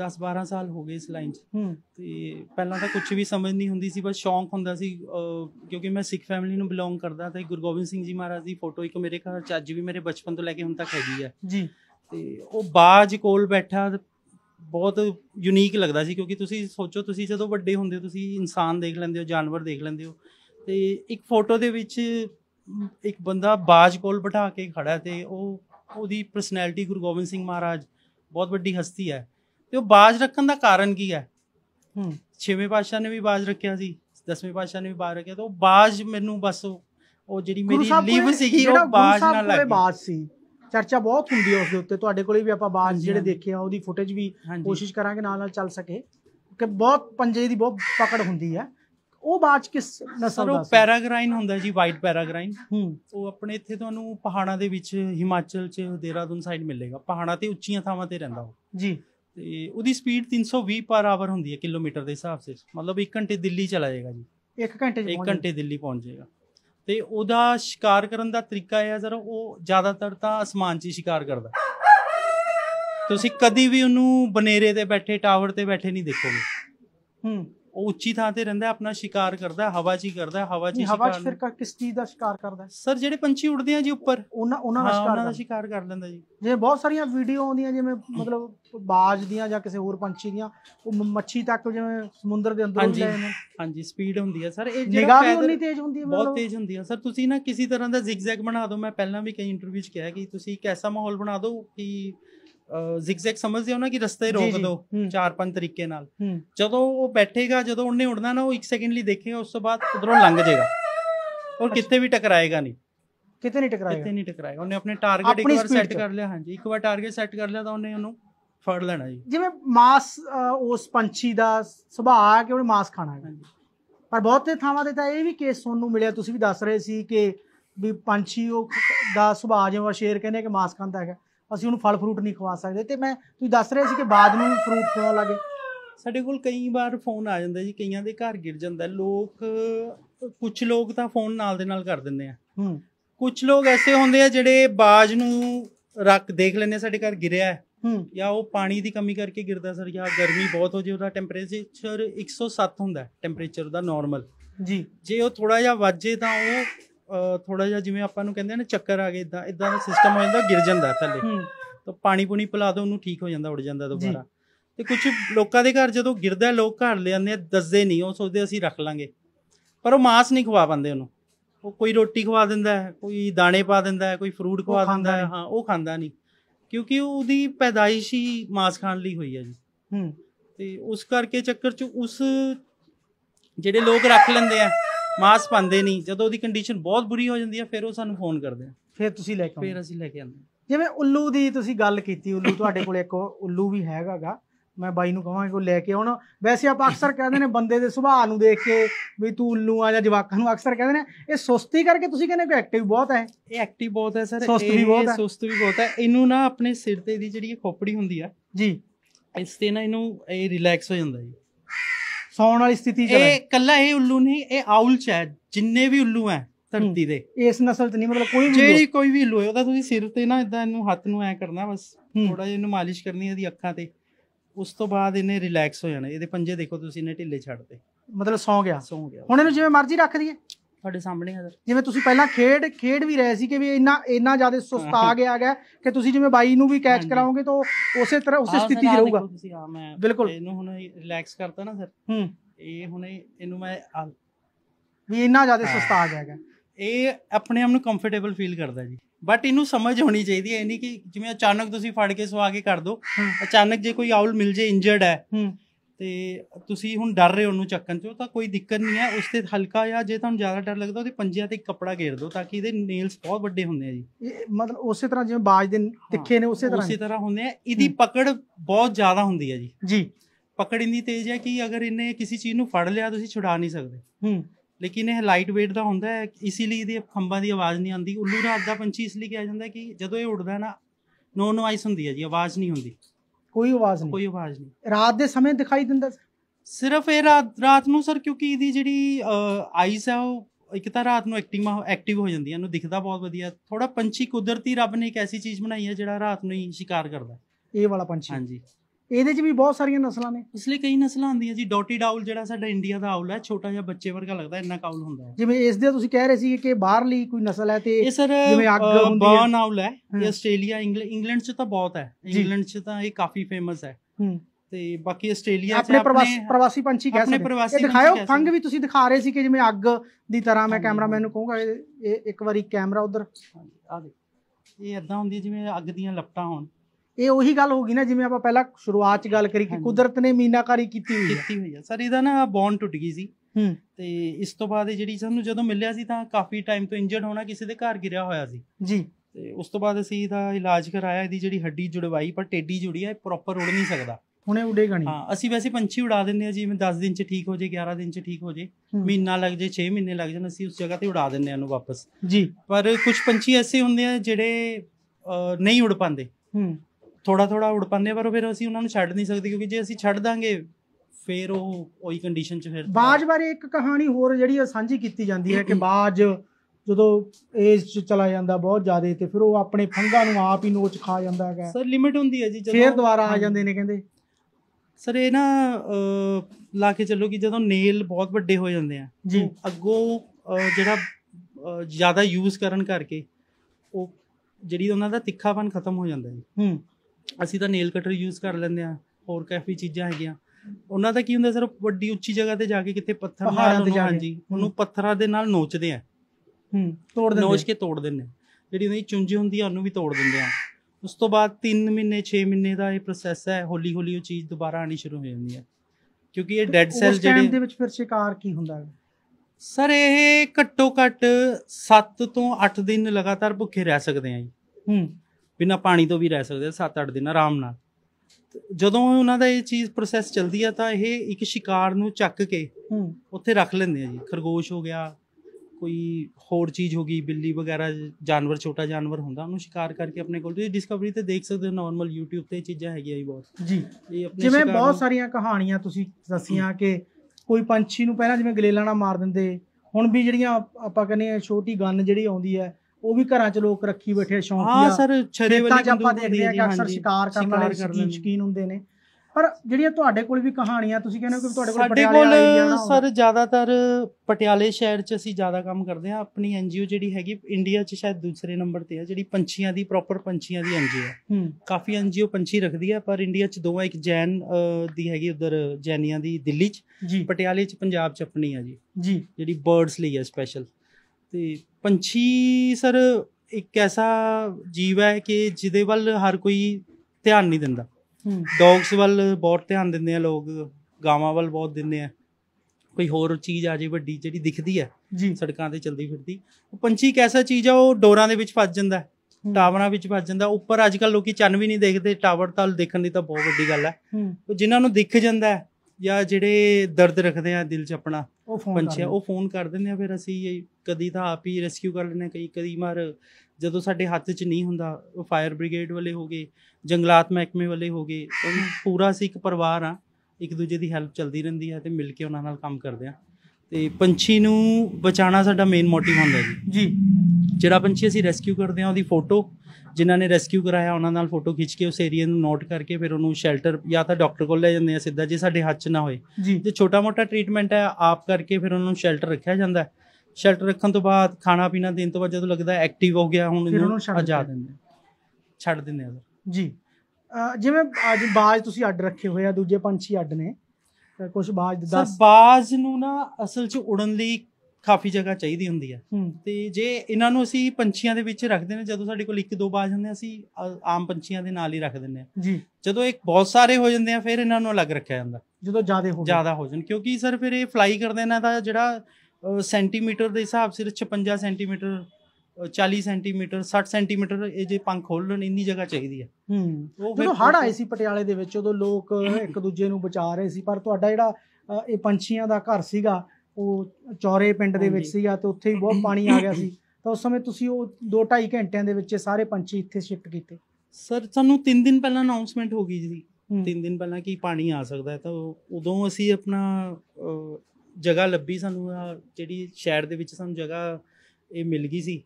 10 12 ਸਾਲ ਹੋ ਗਏ ਇਸ ਲਾਈਨ 'ਚ ਤੇ ਪਹਿਲਾਂ ਤਾਂ ਕੁਝ ਵੀ ਸਮਝ ਨਹੀਂ ਹੁੰਦੀ ਸੀ ਬਸ ਸ਼ੌਂਕ ਹੁੰਦਾ ਸੀ ਕਿਉਂਕਿ ਮੈਂ ਸਿੱਖ ਫੈਮਿਲੀ ਨੂੰ ਬਿਲੋਂਗ ਕਰਦਾ ਤਾਂ ਗੁਰੂ ਗੋਬਿੰਦ ਸਿੰਘ ਜੀ ਮਹਾਰਾਜ ਦੀ ਫੋਟੋ ਇੱਕ ਮੇਰੇ ਘਰ ਚੱਜ ਵੀ ਮੇਰੇ ਬਚਪਨ ਤੋਂ ਲੈ ਕੇ ਹੁਣ ਤੱਕ ਹੈਗੀ ਆ ਜੀ ਤੇ ਉਹ ਬਾਜ ਕੋਲ ਬੈਠਾ ਬਹੁਤ ਯੂਨੀਕ ਲੱਗਦਾ ਸੀ ਕਿਉਂਕਿ ਤੁਸੀਂ ਸੋਚੋ ਤੁਸੀਂ ਜਦੋਂ ਵੱਡੇ ਹੁੰਦੇ ਤੁਸੀਂ ਇਨਸਾਨ ਦੇਖ ਲੈਂਦੇ ਹੋ ਜਾਨਵਰ ਦੇਖ ਲੈਂਦੇ ਹੋ ਤੇ ਇੱਕ ਫੋਟੋ ਦੇ ਵਿੱਚ ਇੱਕ ਬੰਦਾ ਬਾਜ ਕੋਲ ਬਿਠਾ ਕੇ ਖੜਾ ਤੇ ਉਹ ਉਹਦੀ ਪਰਸਨੈਲਿਟੀ ਗੁਰੂ ਗੋਬਿੰਦ ਸਿੰਘ ਮਹਾਰਾਜ ਬਹੁਤ ਵੱਡੀ ਹਸਤੀ ਹੈ ਤੇ ਉਹ ਬਾਜ ਰੱਖਣ ਦਾ ਕਾਰਨ ਕੀ ਹੈ ਹੂੰ ਛੇਵੇਂ ਪਾਤਸ਼ਾਹ ਨੇ ਵੀ ਬਾਜ ਰੱਖਿਆ ਸੀ ਦਸਵੇਂ ਪਾਤਸ਼ਾਹ ਨੇ ਵੀ ਬਾਜ ਰੱਖਿਆ ਤੇ ਉਹ ਬਾਜ ਮੈਨੂੰ ਬਸ ਉਹ ਜਿਹੜੀ ਮੇਰੀ ਲੀਵ ਸੀਗੀ ਉਹ ਬਾਜ ਨਾਲ ਲੱਗੀ ਬਾਜ ਸੀ ਚਰਚਾ ਬਹੁਤ ਹੁੰਦੀ ਹੈ ਉਸ ਦੇ ਉੱਤੇ ਤੁਹਾਡੇ ਕੋਲੇ ਵੀ ਆਪਾਂ ਬਾਜ ਜਿਹੜੇ ਦੇਖੇ ਆ ਉਹਦੀ ਫੁਟੇਜ ਵੀ ਕੋਸ਼ਿਸ਼ ਕਰਾਂਗੇ ਨਾਲ ਨਾਲ ਚੱਲ ਸਕੇ ਕਿ ਬਹੁਤ ਪੰਜੇ ਦੀ ਬਹੁਤ ਪਕੜ ਹੁੰਦੀ ਹੈ ਉਹ ਬਾਅਦ ਕਿਸ ਨਸਲ ਦਾ ਉਹ ਪੈਰਾਗ੍ਰਾਈਨ ਹੁੰਦਾ ਜੀ ਵਾਈਟ ਪੈਰਾਗ੍ਰਾਈਨ ਹੂੰ ਉਹ ਆਪਣੇ ਇੱਥੇ ਤੁਹਾਨੂੰ ਪਹਾੜਾਂ ਦੇ ਵਿੱਚ ਹਿਮਾਚਲ ਚ ਦੇਹਰਾਦੂਨ ਸਾਈਡ ਮਿਲੇਗਾ ਪਹਾੜਾਂ ਤੇ ਉੱਚੀਆਂ ਥਾਵਾਂ ਤੇ ਰਹਿੰਦਾ ਉਹ ਜੀ ਤੇ ਉਹਦੀ ਸਪੀਡ 320 ਪਰ ਆਵਰ ਹੁੰਦੀ ਹੈ ਕਿਲੋਮੀਟਰ ਦੇ ਹਿਸਾਬ ਸੇ ਮਤਲਬ 1 ਘੰਟੇ ਦਿੱਲੀ ਚਲਾ ਜਾਏਗਾ ਜੀ 1 ਘੰਟੇ 1 ਘੰਟੇ ਦਿੱਲੀ ਪਹੁੰਚ ਜਾਏਗਾ ਤੇ ਉਹਦਾ ਸ਼ਿਕਾਰ ਕਰਨ ਦਾ ਤਰੀਕਾ ਹੈ ਜ਼ਰਾ ਉਹ ਜ਼ਿਆਦਾਤਰ ਤਾਂ ਅਸਮਾਨ 'ਚ ਸ਼ਿਕਾਰ ਕਰਦਾ ਤੁਸੀਂ ਕਦੀ ਵੀ ਉਹਨੂੰ ਬਨੇਰੇ ਤੇ ਬੈਠੇ ਟਾਵਰ ਤੇ ਬੈਠੇ ਨਹੀਂ ਦੇਖੋਗੇ ਹੂੰ ਉਹ ਉੱਚੀ ਥਾਂ ਤੇ ਰਹਿੰਦਾ ਆਪਣਾ ਸ਼ਿਕਾਰ ਕਰਦਾ ਹਵਾ 'ਚ ਹੀ ਕਰਦਾ ਹਵਾ 'ਚ ਹੀ ਹਵਾ 'ਚ ਫਿਰ ਕਿਸ ਚੀਜ਼ ਦਾ ਸ਼ਿਕਾਰ ਕਰਦਾ ਸਰ ਜਿਹੜੇ ਪੰਛੀ ਉੱਡਦੇ ਆ ਜੀ ਉੱਪਰ ਉਹਨਾਂ ਉਹਨਾਂ ਦਾ ਸ਼ਿਕਾਰ ਦਾ ਸ਼ਿਕਾਰ ਕਰ ਲੈਂਦਾ ਜੀ ਜਿਵੇਂ ਬਹੁਤ ਸਾਰੀਆਂ ਵੀਡੀਓ ਆਉਂਦੀਆਂ ਜਿਵੇਂ ਮਤਲਬ ਬਾਜ ਦੀਆਂ ਜਾਂ ਕਿਸੇ ਹੋਰ ਪੰਛੀ ਦੀਆਂ ਉਹ ਮੱਛੀ ਤੱਕ ਜਿਵੇਂ ਸਮੁੰਦਰ ਦੇ ਅੰਦਰ ਹੁੰਦੇ ਨੇ ਹਾਂਜੀ ਸਪੀਡ ਹੁੰਦੀ ਆ ਸਰ ਇਹ ਜਿਹੜਾ ਵੀ ਉਨੀ ਤੇਜ਼ ਹੁੰਦੀ ਆ ਬਹੁਤ ਤੇਜ਼ ਹੁੰਦੀ ਆ ਸਰ ਤੁਸੀਂ ਨਾ ਕਿਸੇ ਤਰ੍ਹਾਂ ਦਾ ਜ਼ਿਗਜ਼ੈਗ ਬਣਾ ਦਿਓ ਮੈਂ ਪਹਿਲਾਂ ਵੀ ਕਈ ਇੰਟਰਵਿਊ 'ਚ ਕਿਹਾ ਕਿ ਤੁਸੀਂ ਇੱਕ ਐਸਾ ਮਾਹੌਲ ਬਣਾ ਦਿਓ ਕਿ ਜ਼ਿਗਜ਼ੈਗ ਸਮਝਦੇ ਹੋ ਨਾ ਕਿ ਰਸਤੇ ਰੋਕ ਦੋ ਚਾਰ ਪੰਜ ਤਰੀਕੇ ਨਾਲ ਜਦੋਂ ਉਹ ਬੈਠੇਗਾ ਜਦੋਂ ਉਹਨੇ ਉੜਨਾ ਨਾ ਉਹ 1 ਸੈਕਿੰਡ ਲਈ ਦੇਖੇਗਾ ਉਸ ਤੋਂ ਬਾਅਦ ਉਧਰੋਂ ਲੰਘ ਜਾਏਗਾ ਔਰ ਕਿਤੇ ਵੀ ਟਕਰਾਏਗਾ ਨਹੀਂ ਕਿਤੇ ਨਹੀਂ ਟਕਰਾਏਗਾ ਕਿਤੇ ਨਹੀਂ ਟਕਰਾਏਗਾ ਉਹਨੇ ਆਪਣੇ ਟਾਰਗੇਟ ਇੱਕ ਵਾਰ ਸੈੱਟ ਕਰ ਲਿਆ ਹਾਂਜੀ ਇੱਕ ਵਾਰ ਟਾਰਗੇਟ ਸੈੱਟ ਕਰ ਲਿਆ ਤਾਂ ਉਹਨੇ ਉਹਨੂੰ ਫੜ ਲੈਣਾ ਜੀ ਜਿਵੇਂ ਮਾਸ ਉਸ ਪੰਛੀ ਦਾ ਸੁਭਾਅ ਹੈ ਕਿ ਉਹਨੇ ਮਾਸ ਖਾਣਾ ਹੈ ਪਰ ਬਹੁਤੇ ਥਾਵਾਂ ਤੇ ਤਾਂ ਇਹ ਵੀ ਕੇਸ ਸੁਣਨ ਨੂੰ ਮਿਲਿਆ ਤੁਸੀਂ ਵੀ ਦੱਸ ਰਹੇ ਸੀ ਕਿ ਵੀ ਪੰਛੀ ਉਹ ਦਾ ਸੁਭਾਅ ਜਿਵੇਂ ਸ਼ੇਰ ਕਹਿੰਦੇ ਕਿ ਮਾਸ ਖਾਂਦਾ ਹੈਗਾ ਅਸੀਂ ਉਹਨੂੰ ਫਲ ਫਰੂਟ ਨਹੀਂ ਖਵਾ ਸਕਦੇ ਤੇ ਮੈਂ ਤੁਸੀਂ ਦੱਸ ਰਹੇ ਸੀ ਕਿ ਬਾਦ ਨੂੰ ਫਰੂਟ ਖਵਾਉਣ ਲੱਗੇ ਸਾਡੇ ਕੋਲ ਕਈ ਵਾਰ ਫੋਨ ਆ ਜਾਂਦਾ ਜੀ ਕਈਆਂ ਦੇ ਘਰ ਗਿਰ ਜਾਂਦਾ ਲੋਕ ਕੁਝ ਲੋਕ ਤਾਂ ਫੋਨ ਨਾਲ ਦੇ ਨਾਲ ਕਰ ਦਿੰਦੇ ਆ ਹੂੰ ਕੁਝ ਲੋਕ ਐਸੇ ਹੁੰਦੇ ਆ ਜਿਹੜੇ ਬਾਜ ਨੂੰ ਰੱਖ ਦੇਖ ਲੈਂਦੇ ਸਾਡੇ ਘਰ ਗਿਰਿਆ ਹੈ ਜਾਂ ਉਹ ਪਾਣੀ ਦੀ ਕਮੀ ਕਰਕੇ ਗਿਰਦਾ ਸਰ ਜਾਂ ਗਰਮੀ ਬਹੁਤ ਹੋ ਜੇ ਉਹਦਾ ਟੈਂਪਰੇਚਰ 107 ਹੁੰਦਾ ਟੈਂਪਰੇਚਰ ਦਾ ਨਾਰਮਲ ਜੀ ਜੇ ਉਹ ਥੋੜਾ ਜਿਹਾ ਵੱਜੇ ਤਾਂ ਉਹ ਥੋੜਾ ਜਿਹਾ ਜਿਵੇਂ ਆਪਾਂ ਨੂੰ ਕਹਿੰਦੇ ਨੇ ਚੱਕਰ ਆ ਗਏ ਇਦਾਂ ਇਦਾਂ ਦਾ ਸਿਸਟਮ ਹੋ ਜਾਂਦਾ ਗਿਰ ਜਾਂਦਾ ਥੱਲੇ ਤਾਂ ਪਾਣੀ ਪੁਣੀ ਪਿਲਾ ਦੋ ਉਹਨੂੰ ਠੀਕ ਹੋ ਜਾਂਦਾ ਉੱਡ ਜਾਂਦਾ ਦੁਬਾਰਾ ਤੇ ਕੁਝ ਲੋਕਾਂ ਦੇ ਘਰ ਜਦੋਂ ਗਿਰਦਾ ਲੋਕ ਘਰ ਲੈ ਆਉਂਦੇ ਆ ਦੱਸਦੇ ਨਹੀਂ ਉਹ ਸੋਚਦੇ ਅਸੀਂ ਰੱਖ ਲਾਂਗੇ ਪਰ ਉਹ ਮਾਸ ਨਹੀਂ ਖਵਾ ਪਾਉਂਦੇ ਉਹਨੂੰ ਉਹ ਕੋਈ ਰੋਟੀ ਖਵਾ ਦਿੰਦਾ ਹੈ ਕੋਈ ਦਾਣੇ ਪਾ ਦਿੰਦਾ ਹੈ ਕੋਈ ਫਰੂਟ ਖਵਾ ਦਿੰਦਾ ਹੈ ਹਾਂ ਉਹ ਖਾਂਦਾ ਨਹੀਂ ਕਿਉਂਕਿ ਉਹਦੀ ਪੈਦਾਇਸ਼ ਹੀ ਮਾਸ ਖਾਣ ਲਈ ਹੋਈ ਹੈ ਜੀ ਹੂੰ ਤੇ ਉਸ ਕਰਕੇ ਚੱਕਰ 'ਚ ਉਸ ਜਿਹੜੇ ਲੋਕ ਰੱਖ ਲੈਂਦੇ ਆ ਮਾਸ ਪਾਉਂਦੇ ਨਹੀਂ ਜਦੋਂ ਉਹਦੀ ਕੰਡੀਸ਼ਨ ਬਹੁਤ ਬੁਰੀ ਹੋ ਜਾਂਦੀ ਆ ਫਿਰ ਉਹ ਸਾਨੂੰ ਫੋਨ ਕਰਦੇ ਆ ਫਿਰ ਤੁਸੀਂ ਲੈ ਕੇ ਆਉਂਦੇ ਫਿਰ ਅਸੀਂ ਲੈ ਕੇ ਆਉਂਦੇ ਜਿਵੇਂ ਉੱਲੂ ਦੀ ਤੁਸੀਂ ਗੱਲ ਕੀਤੀ ਉੱਲੂ ਤੁਹਾਡੇ ਕੋਲ ਇੱਕ ਉੱਲੂ ਵੀ ਹੈਗਾਗਾ ਮੈਂ ਬਾਈ ਨੂੰ ਕਹਾਂਗਾ ਕਿ ਲੈ ਕੇ ਆਉਣਾ ਵੈਸੇ ਆਪ ਅਕਸਰ ਕਹਿੰਦੇ ਨੇ ਬੰਦੇ ਦੇ ਸੁਭਾਅ ਨੂੰ ਦੇਖ ਕੇ ਵੀ ਤੂੰ ਉੱਲੂ ਆ ਜਾਂ ਜਵਾਕਾਂ ਨੂੰ ਅਕਸਰ ਕਹਿੰਦੇ ਨੇ ਇਹ ਸੁਸਤੀ ਕਰਕੇ ਤੁਸੀਂ ਕਹਿੰਦੇ ਕੋ ਐਕਟਿਵ ਬਹੁਤ ਹੈ ਇਹ ਐਕਟਿਵ ਬਹੁਤ ਹੈ ਸਰ ਸੁਸਤ ਵੀ ਬਹੁਤ ਹੈ ਸੁਸਤ ਵੀ ਬਹੁਤ ਹੈ ਇਹਨੂੰ ਨਾ ਆਪਣੇ ਸਿਰ ਤੇ ਦੀ ਜਿਹੜੀ ਖੋਪੜੀ ਹੁੰਦੀ ਆ ਜੀ ਇਸ ਤੇ ਨਾ ਇਹਨੂੰ ਇਹ ਰਿਲੈਕਸ ਹੋ ਜਾਂਦਾ ਜੀ ਸੌਣ ਵਾਲੀ ਸਥਿਤੀ ਚ ਇਹ ਕੱਲਾ ਇਹ ਉੱਲੂ ਨਹੀਂ ਇਹ ਆਉਲ ਚ ਹੈ ਜਿੰਨੇ ਵੀ ਉੱਲੂ ਹੈ ਧਰਤੀ ਦੇ ਇਸ ਨਸਲ ਤੇ ਨਹੀਂ ਮਤਲਬ ਕੋਈ ਵੀ ਜਿਹੜੀ ਕੋਈ ਵੀ ਉੱਲੂ ਹੈ ਉਹਦਾ ਤੁਸੀਂ ਸਿਰ ਤੇ ਨਾ ਇਦਾਂ ਇਹਨੂੰ ਹੱਥ ਨੂੰ ਐ ਕਰਨਾ ਬਸ ਥੋੜਾ ਜਿਹਾ ਇਹਨੂੰ ਮਾਲਿਸ਼ ਕਰਨੀ ਇਹਦੀ ਅੱਖਾਂ ਤੇ ਉਸ ਤੋਂ ਬਾਅਦ ਇਹਨੇ ਰਿਲੈਕਸ ਹੋ ਜਾਣਾ ਇਹਦੇ ਪੰਜੇ ਦੇਖੋ ਤੁਸੀਂ ਇਹਨੇ ਢਿੱਲੇ ਛੱਡਦੇ ਮਤਲਬ ਸੌ ਗਿਆ ਸੌ ਗਿਆ ਹੁਣ ਇਹਨੂੰ ਜਿਵੇਂ ਮਰਜ਼ੀ ਰੱਖ ਦਈਏ ਤੁਹਾਡੇ ਸਾਹਮਣੇ ਆ ਜਿਵੇਂ ਤੁਸੀਂ ਪਹਿਲਾਂ ਖੇਡ ਖੇਡ ਵੀ ਰਹੇ ਸੀ ਕਿ ਵੀ ਇੰਨਾ ਇੰਨਾ ਜ਼ਿਆਦਾ ਸੁਸਤ ਆ ਗਿਆ ਹੈ ਕਿ ਤੁਸੀਂ ਜਿਵੇਂ ਬਾਈ ਨੂੰ ਵੀ ਕੈਚ ਕਰਾਓਗੇ ਤਾਂ ਉਸੇ ਤਰ੍ਹਾਂ ਉਸੇ ਸਥਿਤੀ 'ਚ ਰਹੂਗਾ ਬਿਲਕੁਲ ਇਹਨੂੰ ਹੁਣ ਰਿਲੈਕਸ ਕਰਤਾ ਨਾ ਸਰ ਹੂੰ ਇਹ ਹੁਣ ਇਹਨੂੰ ਮੈਂ ਵੀ ਇੰਨਾ ਜ਼ਿਆਦਾ ਸੁਸਤ ਆ ਗਿਆ ਹੈ ਇਹ ਆਪਣੇ ਆਪ ਨੂੰ ਕੰਫਰਟੇਬਲ ਫੀਲ ਕਰਦਾ ਜੀ ਬਟ ਇਹਨੂੰ ਸਮਝ ਹੋਣੀ ਚਾਹੀਦੀ ਹੈ ਇਹ ਨਹੀਂ ਕਿ ਜਿਵੇਂ ਅਚਾਨਕ ਤੁਸੀਂ ਫੜ ਕੇ ਸਵਾ ਕੇ ਕਰ ਦੋ ਅਚਾਨਕ ਜੇ ਕੋਈ ਆਊਲ ਮਿਲ ਜੇ ਇੰਜਰਡ ਹੈ ਤੇ ਤੁਸੀਂ ਹੁਣ ਡਰ ਰਹੇ ਹੋ ਉਹਨੂੰ ਚੱਕਣ ਚੋਂ ਤਾਂ ਕੋਈ ਦਿੱਕਤ ਨਹੀਂ ਹੈ ਉਸ ਤੇ ਹਲਕਾ ਜਾਂ ਜੇ ਤੁਹਾਨੂੰ ਜ਼ਿਆਦਾ ਡਰ ਲੱਗਦਾ ਉਹਦੇ ਪੰਜਿਆਂ ਤੇ ਕਪੜਾ ਕੱਪੜਾ ਘੇਰ ਦਿਓ ਤਾਂ ਕਿ ਇਹਦੇ ਨੇਲਸ ਬਹੁਤ ਵੱਡੇ ਹੁੰਦੇ ਆ ਜੀ ਇਹ ਮਤਲਬ ਉਸੇ ਤਰ੍ਹਾਂ ਜਿਵੇਂ ਬਾਜ ਦੇ ਤਿੱਖੇ ਨੇ ਉਸੇ ਤਰ੍ਹਾਂ ਉਸੇ ਤਰ੍ਹਾਂ ਹੁੰਦੇ ਆ ਇਹਦੀ ਪਕੜ ਬਹੁਤ ਜ਼ਿਆਦਾ ਹੁੰਦੀ ਹੈ ਜੀ ਜੀ ਪਕੜ ਇੰਨੀ ਤੇਜ਼ ਹੈ ਕਿ ਅਗਰ ਇਹਨੇ ਕਿਸੇ ਚੀਜ਼ ਨੂੰ ਫੜ ਲਿਆ ਤੁਸੀਂ ਛੁਡਾ ਨਹੀਂ ਸਕਦੇ ਹੂੰ ਲੇਕਿਨ ਇਹ ਲਾਈਟ weight ਦਾ ਹੁੰਦਾ ਹੈ ਇਸੇ ਲਈ ਇਹਦੀ ਖੰਭਾਂ ਦੀ ਆਵਾਜ਼ ਨਹੀਂ ਆਉਂਦੀ ਉੱਲੂ ਰਾਤ ਦਾ ਪੰਛੀ ਇਸ ਲਈ ਕਿਹਾ ਜਾਂਦਾ ਕਿ ਜਦੋਂ ਇਹ ਉੱਡਦਾ ਨਾ ਨੋ ਨੋਇਸ ਹੁੰਦੀ ਹੈ ਜੀ ਆਵਾਜ਼ ਨਹੀਂ ਹੁੰਦੀ ਕੋਈ ਆਵਾਜ਼ ਨਹੀਂ ਕੋਈ ਆਵਾਜ਼ ਨਹੀਂ ਰਾਤ ਦੇ ਸਮੇਂ ਦਿਖਾਈ ਦਿੰਦਾ ਸੀ ਸਿਰਫ ਇਹ ਰਾਤ ਰਾਤ ਨੂੰ ਸਰ ਕਿਉਂਕਿ ਇਹਦੀ ਜਿਹੜੀ ਆਈਜ਼ ਆ ਉਹ ਇੱਕ ਤਾਂ ਰਾਤ ਨੂੰ ਐਕਟਿੰਗ ਐਕਟਿਵ ਹੋ ਜਾਂਦੀ ਹੈ ਉਹਨੂੰ ਦਿਖਦਾ ਬਹੁਤ ਵਧੀਆ ਥੋੜਾ ਪੰਛੀ ਕੁਦਰਤੀ ਰੱਬ ਨੇ ਇੱਕ ਐਸੀ ਚੀਜ਼ ਬਣਾਈ ਹੈ ਜਿਹੜਾ ਰਾਤ ਨੂੰ ਹੀ ਸ਼ਿਕਾਰ ਕਰਦਾ ਇਹ ਵਾਲਾ ਪੰਛੀ ਹਾਂਜੀ ਇਹਦੇ 'ਚ ਵੀ ਬਹੁਤ ਸਾਰੀਆਂ ਨਸਲਾਂ ਨੇ ਇਸ ਲਈ ਕਈ ਨਸਲਾਂ ਆਉਂਦੀਆਂ ਜੀ ਡੋਟੀ ਡਾਊਲ ਜਿਹੜਾ ਸਾਡਾ ਇੰਡੀਆ ਦਾ ਆਉਲ ਹੈ ਛੋਟਾ ਜਿਹਾ ਬੱਚੇ ਵਰਗਾ ਲੱਗਦਾ ਇੰਨਾ ਕਾਊਲ ਹੁੰਦਾ ਹੈ ਜਿਵੇਂ ਇਸ ਦੇ ਤੁਸੀਂ ਕਹਿ ਰਹੇ ਸੀ ਕਿ ਬਾਹਰਲੀ ਕੋਈ ਨਸਲ ਹੈ ਤੇ ਜਿਵੇਂ ਅੱਗ ਹੁੰਦੀ ਹੈ ਬਰਨ ਆਉਲ ਹੈ ਇਹ ਆਸਟ੍ਰੇਲੀਆ ਇੰਗਲੈਂਡ 'ਚ ਤਾਂ ਬਹੁਤ ਹੈ ਇੰਗਲੈਂਡ 'ਚ ਤਾਂ ਇਹ ਕਾਫੀ ਫੇਮਸ ਹੈ ਤੇ ਬਾਕੀ ਆਸਟ੍ਰੇਲੀਆ 'ਚ ਆਪਣੇ ਪ੍ਰਵਾਸੀ ਪੰਛੀ ਕਹਿ ਸਕਦੇ ਇਹ ਦਿਖਾਓ ਫੰਗ ਵੀ ਤੁਸੀਂ ਦਿਖਾ ਰਹੇ ਸੀ ਕਿ ਜਿਵੇਂ ਅੱਗ ਦੀ ਤਰ੍ਹਾਂ ਮੈਂ ਕੈਮਰਾਮੈਨ ਨੂੰ ਕਹੂੰਗਾ ਇਹ ਇੱਕ ਵਾਰੀ ਕੈਮਰਾ ਉਧਰ ਆ ਦੇ ਇਹ ਇਦਾਂ ਹੁੰਦੀ ਜਿਵੇਂ ਅੱਗ ਦੀਆਂ ਲਪਟਾਂ ਹੋਣ ਇਹ ਉਹੀ ਗੱਲ ਹੋ ਗਈ ਨਾ ਜਿਵੇਂ ਆਪਾਂ ਪਹਿਲਾਂ ਸ਼ੁਰੂਆਤ 'ਚ ਗੱਲ ਕਰੀ ਕਿ ਕੁਦਰਤ ਨੇ ਮੀਨਾਕਾਰੀ ਕੀਤੀ ਹੋਈ ਹੈ ਕੀਤੀ ਹੋਈ ਹੈ ਸਰ ਇਹਦਾ ਨਾ ਬੌਂਡ ਟੁੱਟ ਗਈ ਸੀ ਤੇ ਇਸ ਤੋਂ ਬਾਅਦ ਜਿਹੜੀ ਸਾਨੂੰ ਜਦੋਂ ਮਿਲਿਆ ਸੀ ਤਾਂ ਕਾਫੀ ਟਾਈਮ ਤੋਂ ਇੰਜਰਡ ਹੋਣਾ ਕਿਸੇ ਦੇ ਘਰ ਗਿਰਿਆ ਹੋਇਆ ਸੀ ਜੀ ਤੇ ਉਸ ਤੋਂ ਬਾਅਦ ਅਸੀਂ ਇਹਦਾ ਇਲਾਜ ਕਰਾਇਆ ਇਹਦੀ ਜਿਹੜੀ ਹੱਡੀ ਜੁੜਵਾਈ ਪਰ ਟੇਢੀ ਜੁੜੀ ਹੈ ਪ੍ਰੋਪਰ ਉੜ ਨਹੀਂ ਸਕਦਾ ਹੁਣੇ ਉਡੇਗਾ ਨਹੀਂ ਹਾਂ ਅਸੀਂ ਵੈਸੇ ਪੰਛੀ ਉਡਾ ਦਿੰਦੇ ਆ ਜਿਵੇਂ 10 ਦਿਨ ਚ ਠੀਕ ਹੋ ਜੇ 11 ਦਿਨ ਚ ਠੀਕ ਹੋ ਜੇ ਮਹੀਨਾ ਲੱਗ ਜੇ 6 ਮਹੀਨੇ ਲੱਗ ਜਾਣ ਅਸੀਂ ਉਸ ਜਗ੍ਹਾ ਤੇ ਉਡਾ ਦਿੰਦੇ ਆ ਉਹਨੂੰ ਵਾਪਸ ਜੀ ਪਰ ਕੁਝ ਪੰਛੀ ਐਸੇ ਹੁੰਦੇ ਆ ਜਿਹੜੇ ਨਹੀਂ ਉੜ ਪਾਉਂਦੇ ਥੋੜਾ ਥੋੜਾ ਉੜ ਪਾਉਂਦੇ ਪਰ ਫਿਰ ਅਸੀਂ ਉਹਨਾਂ ਨੂੰ ਛੱਡ ਨਹੀਂ ਸਕਦੇ ਕਿਉਂਕਿ ਜੇ ਅਸੀਂ ਛੱਡ ਦਾਂਗੇ ਫਿਰ ਉਹ ਉਹੀ ਕੰਡੀਸ਼ਨ 'ਚ ਫਿਰ ਬਾਜ ਬਾਰੇ ਇੱਕ ਕਹਾਣੀ ਹੋਰ ਜਿਹੜੀ ਉਹ ਸਾਂਝੀ ਕੀਤੀ ਜਾਂਦੀ ਹੈ ਕਿ ਬਾਜ ਜਦੋਂ ਏਜ 'ਚ ਚਲਾ ਜਾਂਦਾ ਬਹੁਤ ਜ਼ਿਆਦਾ ਤੇ ਫਿਰ ਉਹ ਆਪਣੇ ਫੰਗਾ ਨੂੰ ਆਪ ਹੀ ਨੋਚ ਖਾ ਜਾਂਦਾ ਹੈਗਾ ਸਰ ਲਿਮਿਟ ਹੁੰਦੀ ਹੈ ਜੀ ਜਦੋਂ ਫੇਰ ਦੁਬਾਰਾ ਆ ਜਾਂਦੇ ਨੇ ਕਹਿੰਦੇ ਸਰ ਇਹ ਨਾ ਲਾ ਕੇ ਚੱਲੋ ਕਿ ਜਦੋਂ ਨੇਲ ਬਹੁਤ ਵੱਡੇ ਹੋ ਜਾਂਦੇ ਆ ਜੀ ਅੱਗੋਂ ਜਿਹੜਾ ਜ਼ਿਆਦਾ ਯੂਜ਼ ਕਰਨ ਕਰਕੇ ਉਹ ਜਿਹੜੀ ਉਹਨਾਂ ਦਾ ਤਿੱਖਾਪਨ ਖਤਮ ਹੋ ਜਾਂਦਾ ਹੈ ਹੂੰ ਅਸੀਂ ਤਾਂ ਨੇਲ ਕਟਰ ਯੂਜ਼ ਕਰ ਲੈਂਦੇ ਆ ਹੋਰ ਕਾਫੀ ਚੀਜ਼ਾਂ ਹੈਗੀਆਂ ਉਹਨਾਂ ਦਾ ਕੀ ਹੁੰਦਾ ਸਰ ਵੱਡੀ ਉੱਚੀ ਜਗ੍ਹਾ ਤੇ ਜਾ ਕੇ ਕਿਤੇ ਪੱਥਰ ਨਾਲ ਜਾਂ ਜੀ ਉਹਨੂੰ ਪੱਥਰਾਂ ਦੇ ਨਾਲ ਨੋਚਦੇ ਆ ਹੂੰ ਤੋੜ ਦਿੰਦੇ ਨੋਚ ਕੇ ਤੋੜ ਦਿੰਦੇ ਜਿਹੜੀ ਉਹਦੀ ਚੁੰਝੀ ਹੁੰਦੀ ਆ ਉਹਨੂੰ ਵੀ ਤੋੜ ਦਿੰਦੇ ਆ ਉਸ ਤੋਂ ਬਾਅਦ 3 ਮਹੀਨੇ 6 ਮਹੀਨੇ ਦਾ ਇਹ ਪ੍ਰੋਸੈਸ ਹੈ ਹੌਲੀ ਹੌਲੀ ਉਹ ਚੀਜ਼ ਦੁਬਾਰਾ ਆਣੀ ਸ਼ੁਰੂ ਹੋ ਜਾਂਦੀ ਹੈ ਕਿਉਂਕਿ ਇਹ ਡੈੱਡ ਸੈਲ ਜਿਹੜੇ ਉਸ ਟਾਈਮ ਦੇ ਵਿੱਚ ਫਿਰ ਸ਼ਿਕਾਰ ਕੀ ਹੁੰਦਾ ਹੈ ਸਰ ਇਹ ਘੱਟੋ ਘੱਟ 7 ਤੋਂ 8 ਦਿਨ ਲਗਾਤਾਰ ਭੁੱਖੇ ਰਹਿ ਸਕਦੇ ਆ ਜੀ ਹੂੰ ਬਿਨਾ ਪਾਣੀ ਤੋਂ ਵੀ ਰਹਿ ਸਕਦੇ ਆ 7-8 ਦਿਨ ਆਰਾਮ ਨਾਲ ਜਦੋਂ ਉਹਨਾਂ ਦਾ ਇਹ ਚੀਜ਼ ਪ੍ਰੋਸੈਸ ਚੱਲਦੀ ਆ ਤਾਂ ਇਹ ਇੱਕ ਸ਼ਿਕਾਰ ਨੂੰ ਚੱਕ ਕੇ ਉੱਥੇ ਰੱਖ ਲੈਂਦੇ ਆ ਜੀ ਖਰਗੋਸ਼ ਹੋ ਗਿਆ ਕੋਈ ਹੋਰ ਚੀਜ਼ ਹੋ ਗਈ ਬਿੱਲੀ ਵਗੈਰਾ ਜਾਨਵਰ ਛੋਟਾ ਜਾਨਵਰ ਹੁੰਦਾ ਉਹਨੂੰ ਸ਼ਿਕਾਰ ਕਰਕੇ ਆਪਣੇ ਕੋਲ ਤੁਸੀਂ ਡਿਸਕਵਰੀ ਤੇ ਦੇਖ ਸਕਦੇ ਹੋ ਨਾਰਮਲ YouTube ਤੇ ਚੀਜ਼ਾਂ ਹੈਗੀਆਂ ਜੀ ਬਹੁਤ ਜੀ ਇਹ ਆਪਣੇ ਜਿਵੇਂ ਬਹੁਤ ਸਾਰੀਆਂ ਕਹਾਣੀਆਂ ਤੁਸੀਂ ਦੱਸੀਆਂ ਕਿ ਕੋਈ ਪੰਛੀ ਨੂੰ ਪਹਿਲਾਂ ਜਿਵੇਂ ਗਲੇਲਾ ਨਾਲ ਮਾਰ ਦਿੰਦੇ ਹੁਣ ਵੀ ਜਿਹੜੀਆਂ ਆਪਾਂ ਕਹਿੰਦੇ ਆ ਛੋਟੀ ਗਨ ਜਿਹੜੀ ਆਉਂਦੀ ਹੈ ਉਹ ਵੀ ਘਰਾਂ 'ਚ ਲੋਕ ਰੱਖੀ ਬੈਠੇ ਸ਼ੌਂਕੀਆ ਹਾਂ ਸਰ ਛਰੇ ਵਾਲੀ ਆਪਾਂ ਦੇਖਦੇ ਆ ਕਿ ਅਕਸਰ ਸ਼ਿਕਾਰ ਕਰਨ ਵਾਲੇ ਸ਼ੌਕੀਨ ਹੁੰਦੇ ਨੇ ਪਰ ਜਿਹੜੀਆਂ ਤੁਹਾਡੇ ਕੋਲ ਵੀ ਕਹਾਣੀਆਂ ਤੁਸੀਂ ਕਹਿੰਦੇ ਹੋ ਕਿ ਤੁਹਾਡੇ ਕੋਲ ਪਟਿਆਲੇ ਸਾਡੇ ਕੋਲ ਸਰ ਜ਼ਿਆਦਾਤਰ ਪਟਿਆਲੇ ਸ਼ਹਿਰ 'ਚ ਅਸੀਂ ਜ਼ਿਆਦਾ ਕੰਮ ਕਰਦੇ ਆ ਆਪਣੀ ਐਨਜੀਓ ਜਿਹੜੀ ਹੈਗੀ ਇੰਡੀਆ 'ਚ ਸ਼ਾਇਦ ਦੂਸਰੇ ਨੰਬਰ ਤੇ ਆ ਜਿਹੜੀ ਪੰਛੀਆਂ ਦੀ ਪ੍ਰੋਪਰ ਪੰਛੀਆਂ ਦੀ ਐਨਜੀਓ ਹੈ ਕਾਫੀ ਐਨਜੀਓ ਪੰਛੀ ਰੱਖਦੀ ਆ ਪਰ ਇੰਡੀਆ 'ਚ ਦੋ ਇੱਕ ਜੈਨ ਦੀ ਹੈਗੀ ਉਧਰ ਜੈਨੀਆਂ ਦੀ ਦਿੱਲੀ 'ਚ ਪਟਿਆਲੇ 'ਚ ਪੰਜਾਬ 'ਚ ਆਪਣੀ ਆ ਜੀ ਜੀ ਜਿਹੜੀ ਬਰਡਸ ਲਈ ਆ ਸਪੈਸ਼ਲ ਤੇ ਪੰਛੀ ਸਰ ਇੱਕ ਐਸਾ ਜੀਵ ਹੈ ਕਿ ਜਿਹਦੇ ਵੱਲ ਹਰ ਕੋਈ ਧਿਆਨ ਨਹੀਂ ਦਿੰਦਾ ਡੌਗਸ ਵੱਲ ਬਹੁਤ ਧਿਆਨ ਦਿੰਦੇ ਆ ਲੋਕ ਗਾਵਾਂ ਵੱਲ ਬਹੁਤ ਦਿੰਦੇ ਆ ਕੋਈ ਹੋਰ ਚੀਜ਼ ਆ ਜੇ ਵੱਡੀ ਜਿਹੜੀ ਦਿਖਦੀ ਹੈ ਸੜਕਾਂ ਤੇ ਚਲਦੀ ਫਿਰਦੀ ਉਹ ਪੰਛੀ ਕੈਸਾ ਚੀਜ਼ ਆ ਉਹ ਡੋਰਾਂ ਦੇ ਵਿੱਚ ਫਸ ਜਾਂਦਾ ਟਾਵਰਾਂ ਵਿੱਚ ਫਸ ਜਾਂਦਾ ਉੱਪਰ ਅੱਜ ਕੱਲ ਲੋਕੀ ਚੰਨ ਵੀ ਨਹੀਂ ਦੇਖਦੇ ਟਾਵਰ ਤਾਲ ਦੇਖਣ ਦੀ ਤਾਂ ਬਹੁਤ ਵੱਡੀ ਗੱਲ ਹੈ ਉਹ ਜਿਨ੍ਹਾਂ ਨੂੰ ਦਿਖ ਜਾਂਦਾ ਜਾਂ ਜਿਹੜੇ ਦਰਦ ਰੱਖਦੇ ਆ ਦਿਲ 'ਚ ਆਪਣਾ ਪੰਛੀ ਉਹ ਫੋਨ ਕਰ ਦਿੰਦੇ ਆ ਫਿਰ ਅਸੀਂ ਕਦੀ ਤਾਂ ਆਪ ਹੀ ਰੈਸਕਿਊ ਕਰ ਲੈਣਾ ਕਈ ਕਦੀ ਮਾਰ ਜਦੋਂ ਸਾਡੇ ਹੱਥ 'ਚ ਨਹੀਂ ਹੁੰਦਾ ਫਾਇਰ ਬ੍ਰਿਗੇਡ ਵਾਲੇ ਹੋਗੇ ਜੰਗਲਾਤ ਮਹਿਕਮੇ ਵਾਲੇ ਹੋਗੇ ਪੂਰਾ ਸੀ ਇੱਕ ਪਰਿਵਾਰ ਆ ਇੱਕ ਦੂਜੇ ਦੀ ਹੈਲਪ ਚਲਦੀ ਰਹਿੰਦੀ ਆ ਤੇ ਮਿਲ ਕੇ ਉਹਨਾਂ ਨਾਲ ਕੰਮ ਕਰਦੇ ਆ ਤੇ ਪੰਛੀ ਨੂੰ ਬਚਾਉਣਾ ਸਾਡਾ ਮੇਨ ਮੋਟਿਵ ਹੁੰਦਾ ਜੀ ਜੀ ਜਿਹੜਾ ਪੰਛੀ ਅਸੀਂ ਰੈਸਕਿਊ ਕਰਦੇ ਆ ਉਹਦੀ ਫੋਟੋ ਜਿਨ੍ਹਾਂ ਨੇ ਰੈਸਕਿਊ ਕਰਾਇਆ ਉਹਨਾਂ ਨਾਲ ਫੋਟੋ ਖਿੱਚ ਕੇ ਉਸ ਏਰੀਆ ਨੂੰ ਨੋਟ ਕਰਕੇ ਫਿਰ ਉਹਨੂੰ ਸ਼ੈਲਟਰ ਜਾਂ ਤਾਂ ਡਾਕਟਰ ਕੋਲ ਲੈ ਜਾਂਦੇ ਆ ਸਿੱਧਾ ਜੇ ਸਾਡੇ ਹੱਥ 'ਚ ਨਾ ਹੋਏ ਜੇ ਛੋਟਾ ਮੋਟਾ ਟ੍ਰੀਟਮੈਂਟ ਹੈ ਆਪ ਕਰਕੇ ਫਿਰ ਉਹਨੂੰ ਸ਼ੈਲਟਰ ਰੱਖਿਆ ਜਾਂਦਾ ਹੈ ਸ਼ੈਲਟਰ ਰੱਖਣ ਤੋਂ ਬਾਅਦ ਖਾਣਾ ਪੀਣਾ ਦੇਣ ਤੋਂ ਬਾਅਦ ਜਦੋਂ ਲੱਗਦਾ ਐਕਟਿਵ ਹੋ ਗਿਆ ਹੁਣ ਇਹਨੂੰ ਆਜ਼ਾਦ ਦਿੰਦੇ ਛੱਡ ਦਿੰਦੇ ਆ ਸਰ ਜੀ ਜਿਵੇਂ ਅੱਜ ਬਾਜ਼ ਤੁਸੀਂ ਅੱਡ ਰੱਖੇ ਹੋਏ ਆ ਦੂਜੇ ਪੰਛੀ ਅੱਡ ਨੇ ਕੁਝ ਬਾਜ਼ ਦੱਸ ਬਾਜ਼ ਨੂੰ ਨਾ ਅਸਲ 'ਚ ਉਡਣ ਲਈ ਕਾਫੀ ਜਗ੍ਹਾ ਚਾਹੀਦੀ ਹੁੰਦੀ ਆ ਤੇ ਜੇ ਇਹਨਾਂ ਨੂੰ ਅਸੀਂ ਪੰਛੀਆਂ ਦੇ ਵਿੱਚ ਰੱਖਦੇ ਨੇ ਜਦੋਂ ਸਾਡੇ ਕੋਲ ਇੱਕ ਦੋ ਬਾਜ਼ ਹੁੰਦੇ ਆ ਅਸੀਂ ਆਮ ਪੰਛੀਆਂ ਦੇ ਨਾਲ ਹੀ ਰੱਖ ਦਿੰਦੇ ਆ ਜੀ ਜਦੋਂ ਇੱਕ ਬਹੁਤ ਸਾਰੇ ਹੋ ਜਾਂਦੇ ਆ ਫਿਰ ਇਹਨਾਂ ਨੂੰ ਅਲੱਗ ਰੱਖਿਆ ਜਾਂਦਾ ਜਦੋਂ ਜ਼ਿਆਦਾ ਹੋ ਜ਼ਿਆਦਾ ਹੋ ਜਾਂਦਾ ਕਿਉਂਕਿ ਸਰ ਫਿਰ ਇਹ ਫਲਾਈ ਕਰਦੇ ਨੇ ਤਾਂ ਜਿਹੜਾ ਸੈਂਟੀਮੀਟਰ ਦੇ ਹਿਸਾਬ ਸਿਰ 56 ਸੈਂਟੀਮੀਟਰ 40 ਸੈਂਟੀਮੀਟਰ 60 ਸੈਂਟੀਮੀਟਰ ਇਹ ਜੇ ਪੰਖ ਖੋਲਣ ਇੰਨੀ ਜਗ੍ਹਾ ਚਾਹੀਦੀ ਆ ਹੂੰ ਉਹ ਫਿਰ ਹੜ ਆਏ ਸੀ ਪਟਿਆਲੇ ਦੇ ਵਿੱਚ ਉਦੋਂ ਲੋਕ ਇੱਕ ਦੂਜੇ ਨੂੰ ਬਚਾ ਰਹੇ ਸੀ ਪਰ ਤੁਹਾਡਾ ਜਿਹੜਾ ਇਹ ਪੰਛੀਆਂ ਦਾ ਘਰ ਸੀਗਾ ਉਹ ਚੌਰੇ ਪਿੰਡ ਦੇ ਵਿੱਚ ਸੀਗਾ ਤੇ ਉੱਥੇ ਹੀ ਬਹੁਤ ਪਾਣੀ ਆ ਗਿਆ ਸੀ ਤਾਂ ਉਸ ਸਮੇਂ ਤੁਸੀਂ ਉਹ 2-2.5 ਘੰਟਿਆਂ ਦੇ ਵਿੱਚ ਸਾਰੇ ਪੰਛੀ ਇੱਥੇ ਸ਼ਿਫਟ ਕੀਤੇ ਸਰ ਸਾਨੂੰ 3 ਦਿਨ ਪਹਿਲਾਂ ਅਨਾਉਂਸਮੈਂਟ ਹੋ ਗਈ ਜੀ 3 ਦਿਨ ਪਹਿਲਾਂ ਕਿ ਪਾਣੀ ਆ ਸਕਦਾ ਹੈ ਤਾਂ ਉਦੋਂ ਅਸੀਂ ਆਪਣਾ ਜਗ੍ਹਾ ਲੱਭੀ ਸਾਨੂੰ ਆ ਜਿਹੜੀ ਸ਼ਹਿਰ ਦੇ ਵਿੱਚ ਸਾਨੂੰ ਜਗ੍ਹਾ ਇਹ ਮਿਲ ਗਈ ਸੀ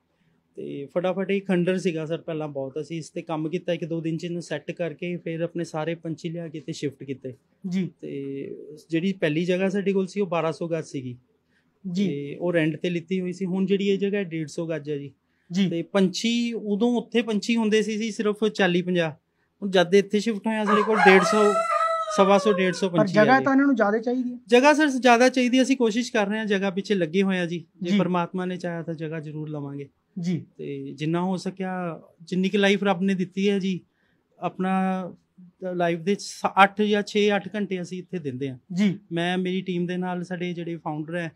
ਤੇ ਫਟਾਫਟ ਹੀ ਖੰਡਰ ਸੀਗਾ ਸਰ ਪਹਿਲਾਂ ਬਹੁਤ ਅਸੀਂ ਇਸ ਤੇ ਕੰਮ ਕੀਤਾ ਇੱਕ ਦੋ ਦਿਨ ਚ ਇਹਨੂੰ ਸੈੱਟ ਕਰਕੇ ਫਿਰ ਆਪਣੇ ਸਾਰੇ ਪੰਛੀ ਲਿਆ ਕੇ ਤੇ ਸ਼ਿਫਟ ਕੀਤੇ ਜੀ ਤੇ ਜਿਹੜੀ ਪਹਿਲੀ ਜਗ੍ਹਾ ਸਾਡੇ ਕੋਲ ਸੀ ਉਹ 1200 ਗੱਜ ਸੀਗੀ ਜੀ ਤੇ ਉਹ ਰੈਂਟ ਤੇ ਲਿੱਤੀ ਹੋਈ ਸੀ ਹੁਣ ਜਿਹੜੀ ਇਹ ਜਗ੍ਹਾ 150 ਗੱਜ ਹੈ ਜੀ ਜੀ ਤੇ ਪੰਛੀ ਉਦੋਂ ਉੱਥੇ ਪੰਛੀ ਹੁੰਦੇ ਸੀ ਸੀ ਸਿਰਫ 40 50 ਹੁਣ ਜਦ ਇੱਥੇ ਸ਼ਿਫਟ ਹੋਇਆ ਸਾਡੇ ਕੋਲ 150 125 150 ਪਰ ਜਗ੍ਹਾ ਤਾਂ ਇਹਨਾਂ ਨੂੰ ਜ਼ਿਆਦਾ ਚਾਹੀਦੀ ਹੈ ਜਗ੍ਹਾ ਸਰ ਜ਼ਿਆਦਾ ਚਾਹੀਦੀ ਅਸੀਂ ਕੋਸ਼ਿਸ਼ ਕਰ ਰਹੇ ਹਾਂ ਜਗ੍ਹਾ ਪਿੱਛੇ ਲੱਗੇ ਹੋਏ ਆ ਜੀ ਜੇ ਪਰਮਾਤਮਾ ਨੇ ਚਾਹਿਆ ਤਾਂ ਜਗ੍ਹਾ ਜ਼ਰੂਰ ਲਵਾਂਗੇ ਜੀ ਤੇ ਜਿੰਨਾ ਹੋ ਸਕਿਆ ਜਿੰਨੀ ਕਿ ਲਾਈਫ ਰੱਬ ਨੇ ਦਿੱਤੀ ਹੈ ਜੀ ਆਪਣਾ ਲਾਈਫ ਦੇ 8 ਜਾਂ 6-8 ਘੰਟੇ ਅਸੀਂ ਇੱਥੇ ਦਿੰਦੇ ਆ ਜੀ ਮੈਂ ਮੇਰੀ ਟੀਮ ਦੇ ਨਾਲ ਸਾਡੇ ਜਿਹੜੇ ਫਾਊਂਡਰ ਹੈ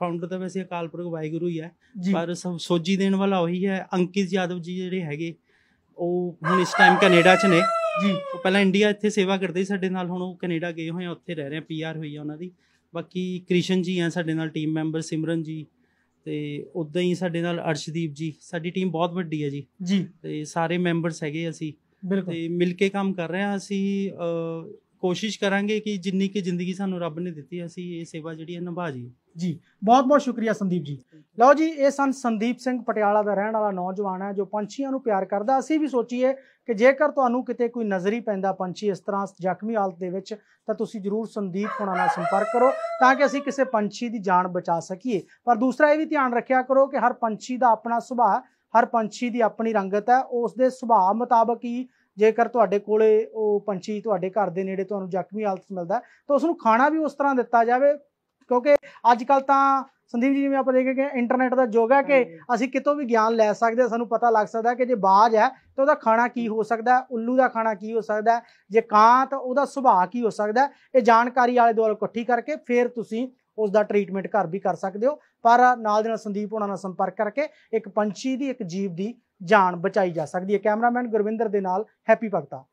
ਫਾਊਂਡਰ ਤਾਂ ਵੈਸੇ ਅਕਾਲ ਪੁਰਖ ਵਾਹਿਗੁਰੂ ਹੀ ਹੈ ਪਰ ਸੋਜੀ ਦੇਣ ਵਾਲਾ ਉਹੀ ਹੈ ਅੰਕਿਤ ਯਾਦਵ ਜੀ ਜਿਹੜੇ ਹੈਗੇ ਉਹ ਹੁਣ ਇਸ ਟਾਈਮ ਕੈਨੇਡਾ 'ਚ ਨੇ ਜੀ ਉਹ ਪਹਿਲਾਂ ਇੰਡੀਆ ਇੱਥੇ ਸੇਵਾ ਕਰਦੇ ਸੀ ਸਾਡੇ ਨਾਲ ਹੁਣ ਉਹ ਕੈਨੇਡਾ ਗਏ ਹੋਏ ਆ ਉੱਥੇ ਰਹਿ ਰਹੇ ਆ ਪੀਆਰ ਹੋਈ ਆ ਉਹਨਾਂ ਦੀ ਬਾਕੀ ਕ੍ਰਿਸ਼ਨ ਜੀ ਆ ਸਾਡੇ ਨਾਲ ਟੀਮ ਮੈਂਬਰ ਸਿਮਰਨ ਜੀ ਤੇ ਉਦਾਂ ਹੀ ਸਾਡੇ ਨਾਲ ਅਰਸ਼ਦੀਪ ਜੀ ਸਾਡੀ ਟੀਮ ਬਹੁਤ ਵੱਡੀ ਹੈ ਜੀ ਜੀ ਤੇ ਸਾਰੇ ਮੈਂਬਰਸ ਹੈਗੇ ਅਸੀਂ ਤੇ ਮਿਲ ਕੇ ਕੰਮ ਕਰ ਰਹੇ ਆ ਅਸੀਂ ਕੋਸ਼ਿਸ਼ ਕਰਾਂਗੇ ਕਿ ਜਿੰਨੀ ਕਿ ਜ਼ਿੰਦਗੀ ਸਾਨੂੰ ਰੱਬ ਨੇ ਦਿੱਤੀ ਅਸੀਂ ਇਹ ਸੇਵਾ ਜਿਹੜੀ ਹੈ ਨਿਭਾ ਜੀ ਜੀ ਬਹੁਤ ਬਹੁਤ ਸ਼ੁਕਰੀਆ ਸੰਦੀਪ ਜੀ ਲਓ ਜੀ ਇਹ ਸਨ ਸੰਦੀਪ ਸਿੰਘ ਪਟਿਆਲਾ ਦਾ ਰਹਿਣ ਵਾਲਾ ਨੌਜਵਾਨ ਹੈ ਜੋ ਪੰਛੀਆਂ ਨੂੰ ਪਿਆਰ ਕਰਦਾ ਅਸੀਂ ਵੀ ਸੋਚੀਏ ਕਿ ਜੇਕਰ ਤੁਹਾਨੂੰ ਕਿਤੇ ਕੋਈ ਨਜ਼ਰੀ ਪੈਂਦਾ ਪੰਛੀ ਇਸ ਤਰ੍ਹਾਂ ਜ਼ਖਮੀ ਹਾਲਤ ਦੇ ਵਿੱਚ ਤਾਂ ਤੁਸੀਂ ਜਰੂਰ ਸੰਦੀਪ ਹੁਣਾਂ ਨਾਲ ਸੰਪਰਕ ਕਰੋ ਤਾਂ ਕਿ ਅਸੀਂ ਕਿਸੇ ਪੰਛੀ ਦੀ ਜਾਨ ਬਚਾ ਸਕੀਏ ਪਰ ਦੂਸਰਾ ਇਹ ਵੀ ਧਿਆਨ ਰੱਖਿਆ ਕਰੋ ਕਿ ਹਰ ਪੰਛੀ ਦਾ ਆਪਣਾ ਸੁਭਾਅ ਹਰ ਪੰਛੀ ਦੀ ਆਪਣੀ ਰੰਗਤ ਹੈ ਉਸ ਦੇ ਸੁਭਾਅ ਮੁਤਾਬਕ ਹੀ ਜੇਕਰ ਤੁਹਾਡੇ ਕੋਲੇ ਉਹ ਪੰਛੀ ਤੁਹਾਡੇ ਘਰ ਦੇ ਨੇੜੇ ਤੁਹਾਨੂੰ ਜ਼ਖਮੀ ਹਾਲਤ ਮਿਲਦਾ ਤਾਂ ਉਸ ਨੂੰ ਖਾਣਾ ਵੀ ਉਸ ਤਰ੍ਹਾਂ ਦਿੱਤਾ ਜਾਵੇ ਕਿਉਂਕਿ ਅੱਜ ਕੱਲ ਤਾਂ ਸੰਦੀਪ ਜੀ ਜਿਵੇਂ ਆਪਾਂ ਦੇਖਿਆ ਕਿ ਇੰਟਰਨੈਟ ਦਾ ਯੁੱਗ ਹੈ ਕਿ ਅਸੀਂ ਕਿਤੋਂ ਵੀ ਗਿਆਨ ਲੈ ਸਕਦੇ ਸਾਨੂੰ ਪਤਾ ਲੱਗ ਸਕਦਾ ਕਿ ਜੇ ਬਾਜ ਹੈ ਤਾਂ ਉਹਦਾ ਖਾਣਾ ਕੀ ਹੋ ਸਕਦਾ ਉੱਲੂ ਦਾ ਖਾਣਾ ਕੀ ਹੋ ਸਕਦਾ ਜੇ ਕਾਂ ਤਾਂ ਉਹਦਾ ਸੁਭਾਅ ਕੀ ਹੋ ਸਕਦਾ ਇਹ ਜਾਣਕਾਰੀ ਵਾਲੇ ਦੁਆਲੇ ਇਕੱਠੀ ਕਰਕੇ ਫਿਰ ਤੁਸੀਂ ਉਸ ਦਾ ਟ੍ਰੀਟਮੈਂਟ ਘਰ ਵੀ ਕਰ ਸਕਦੇ ਹੋ ਪਰ ਨਾਲ ਦੇ ਨਾਲ ਸੰਦੀਪ ਉਹਨਾਂ ਨਾਲ ਸੰਪਰਕ ਕਰਕੇ ਇੱਕ ਪੰਛੀ ਦੀ ਇੱਕ ਜੀਵ ਦੀ ਜਾਨ ਬਚਾਈ ਜਾ ਸਕਦੀ ਹੈ ਕੈਮਰਾਮੈਨ ਗੁਰਵਿੰਦਰ ਦੇ ਨਾਲ ਹੈਪੀ ਭਗਤਾ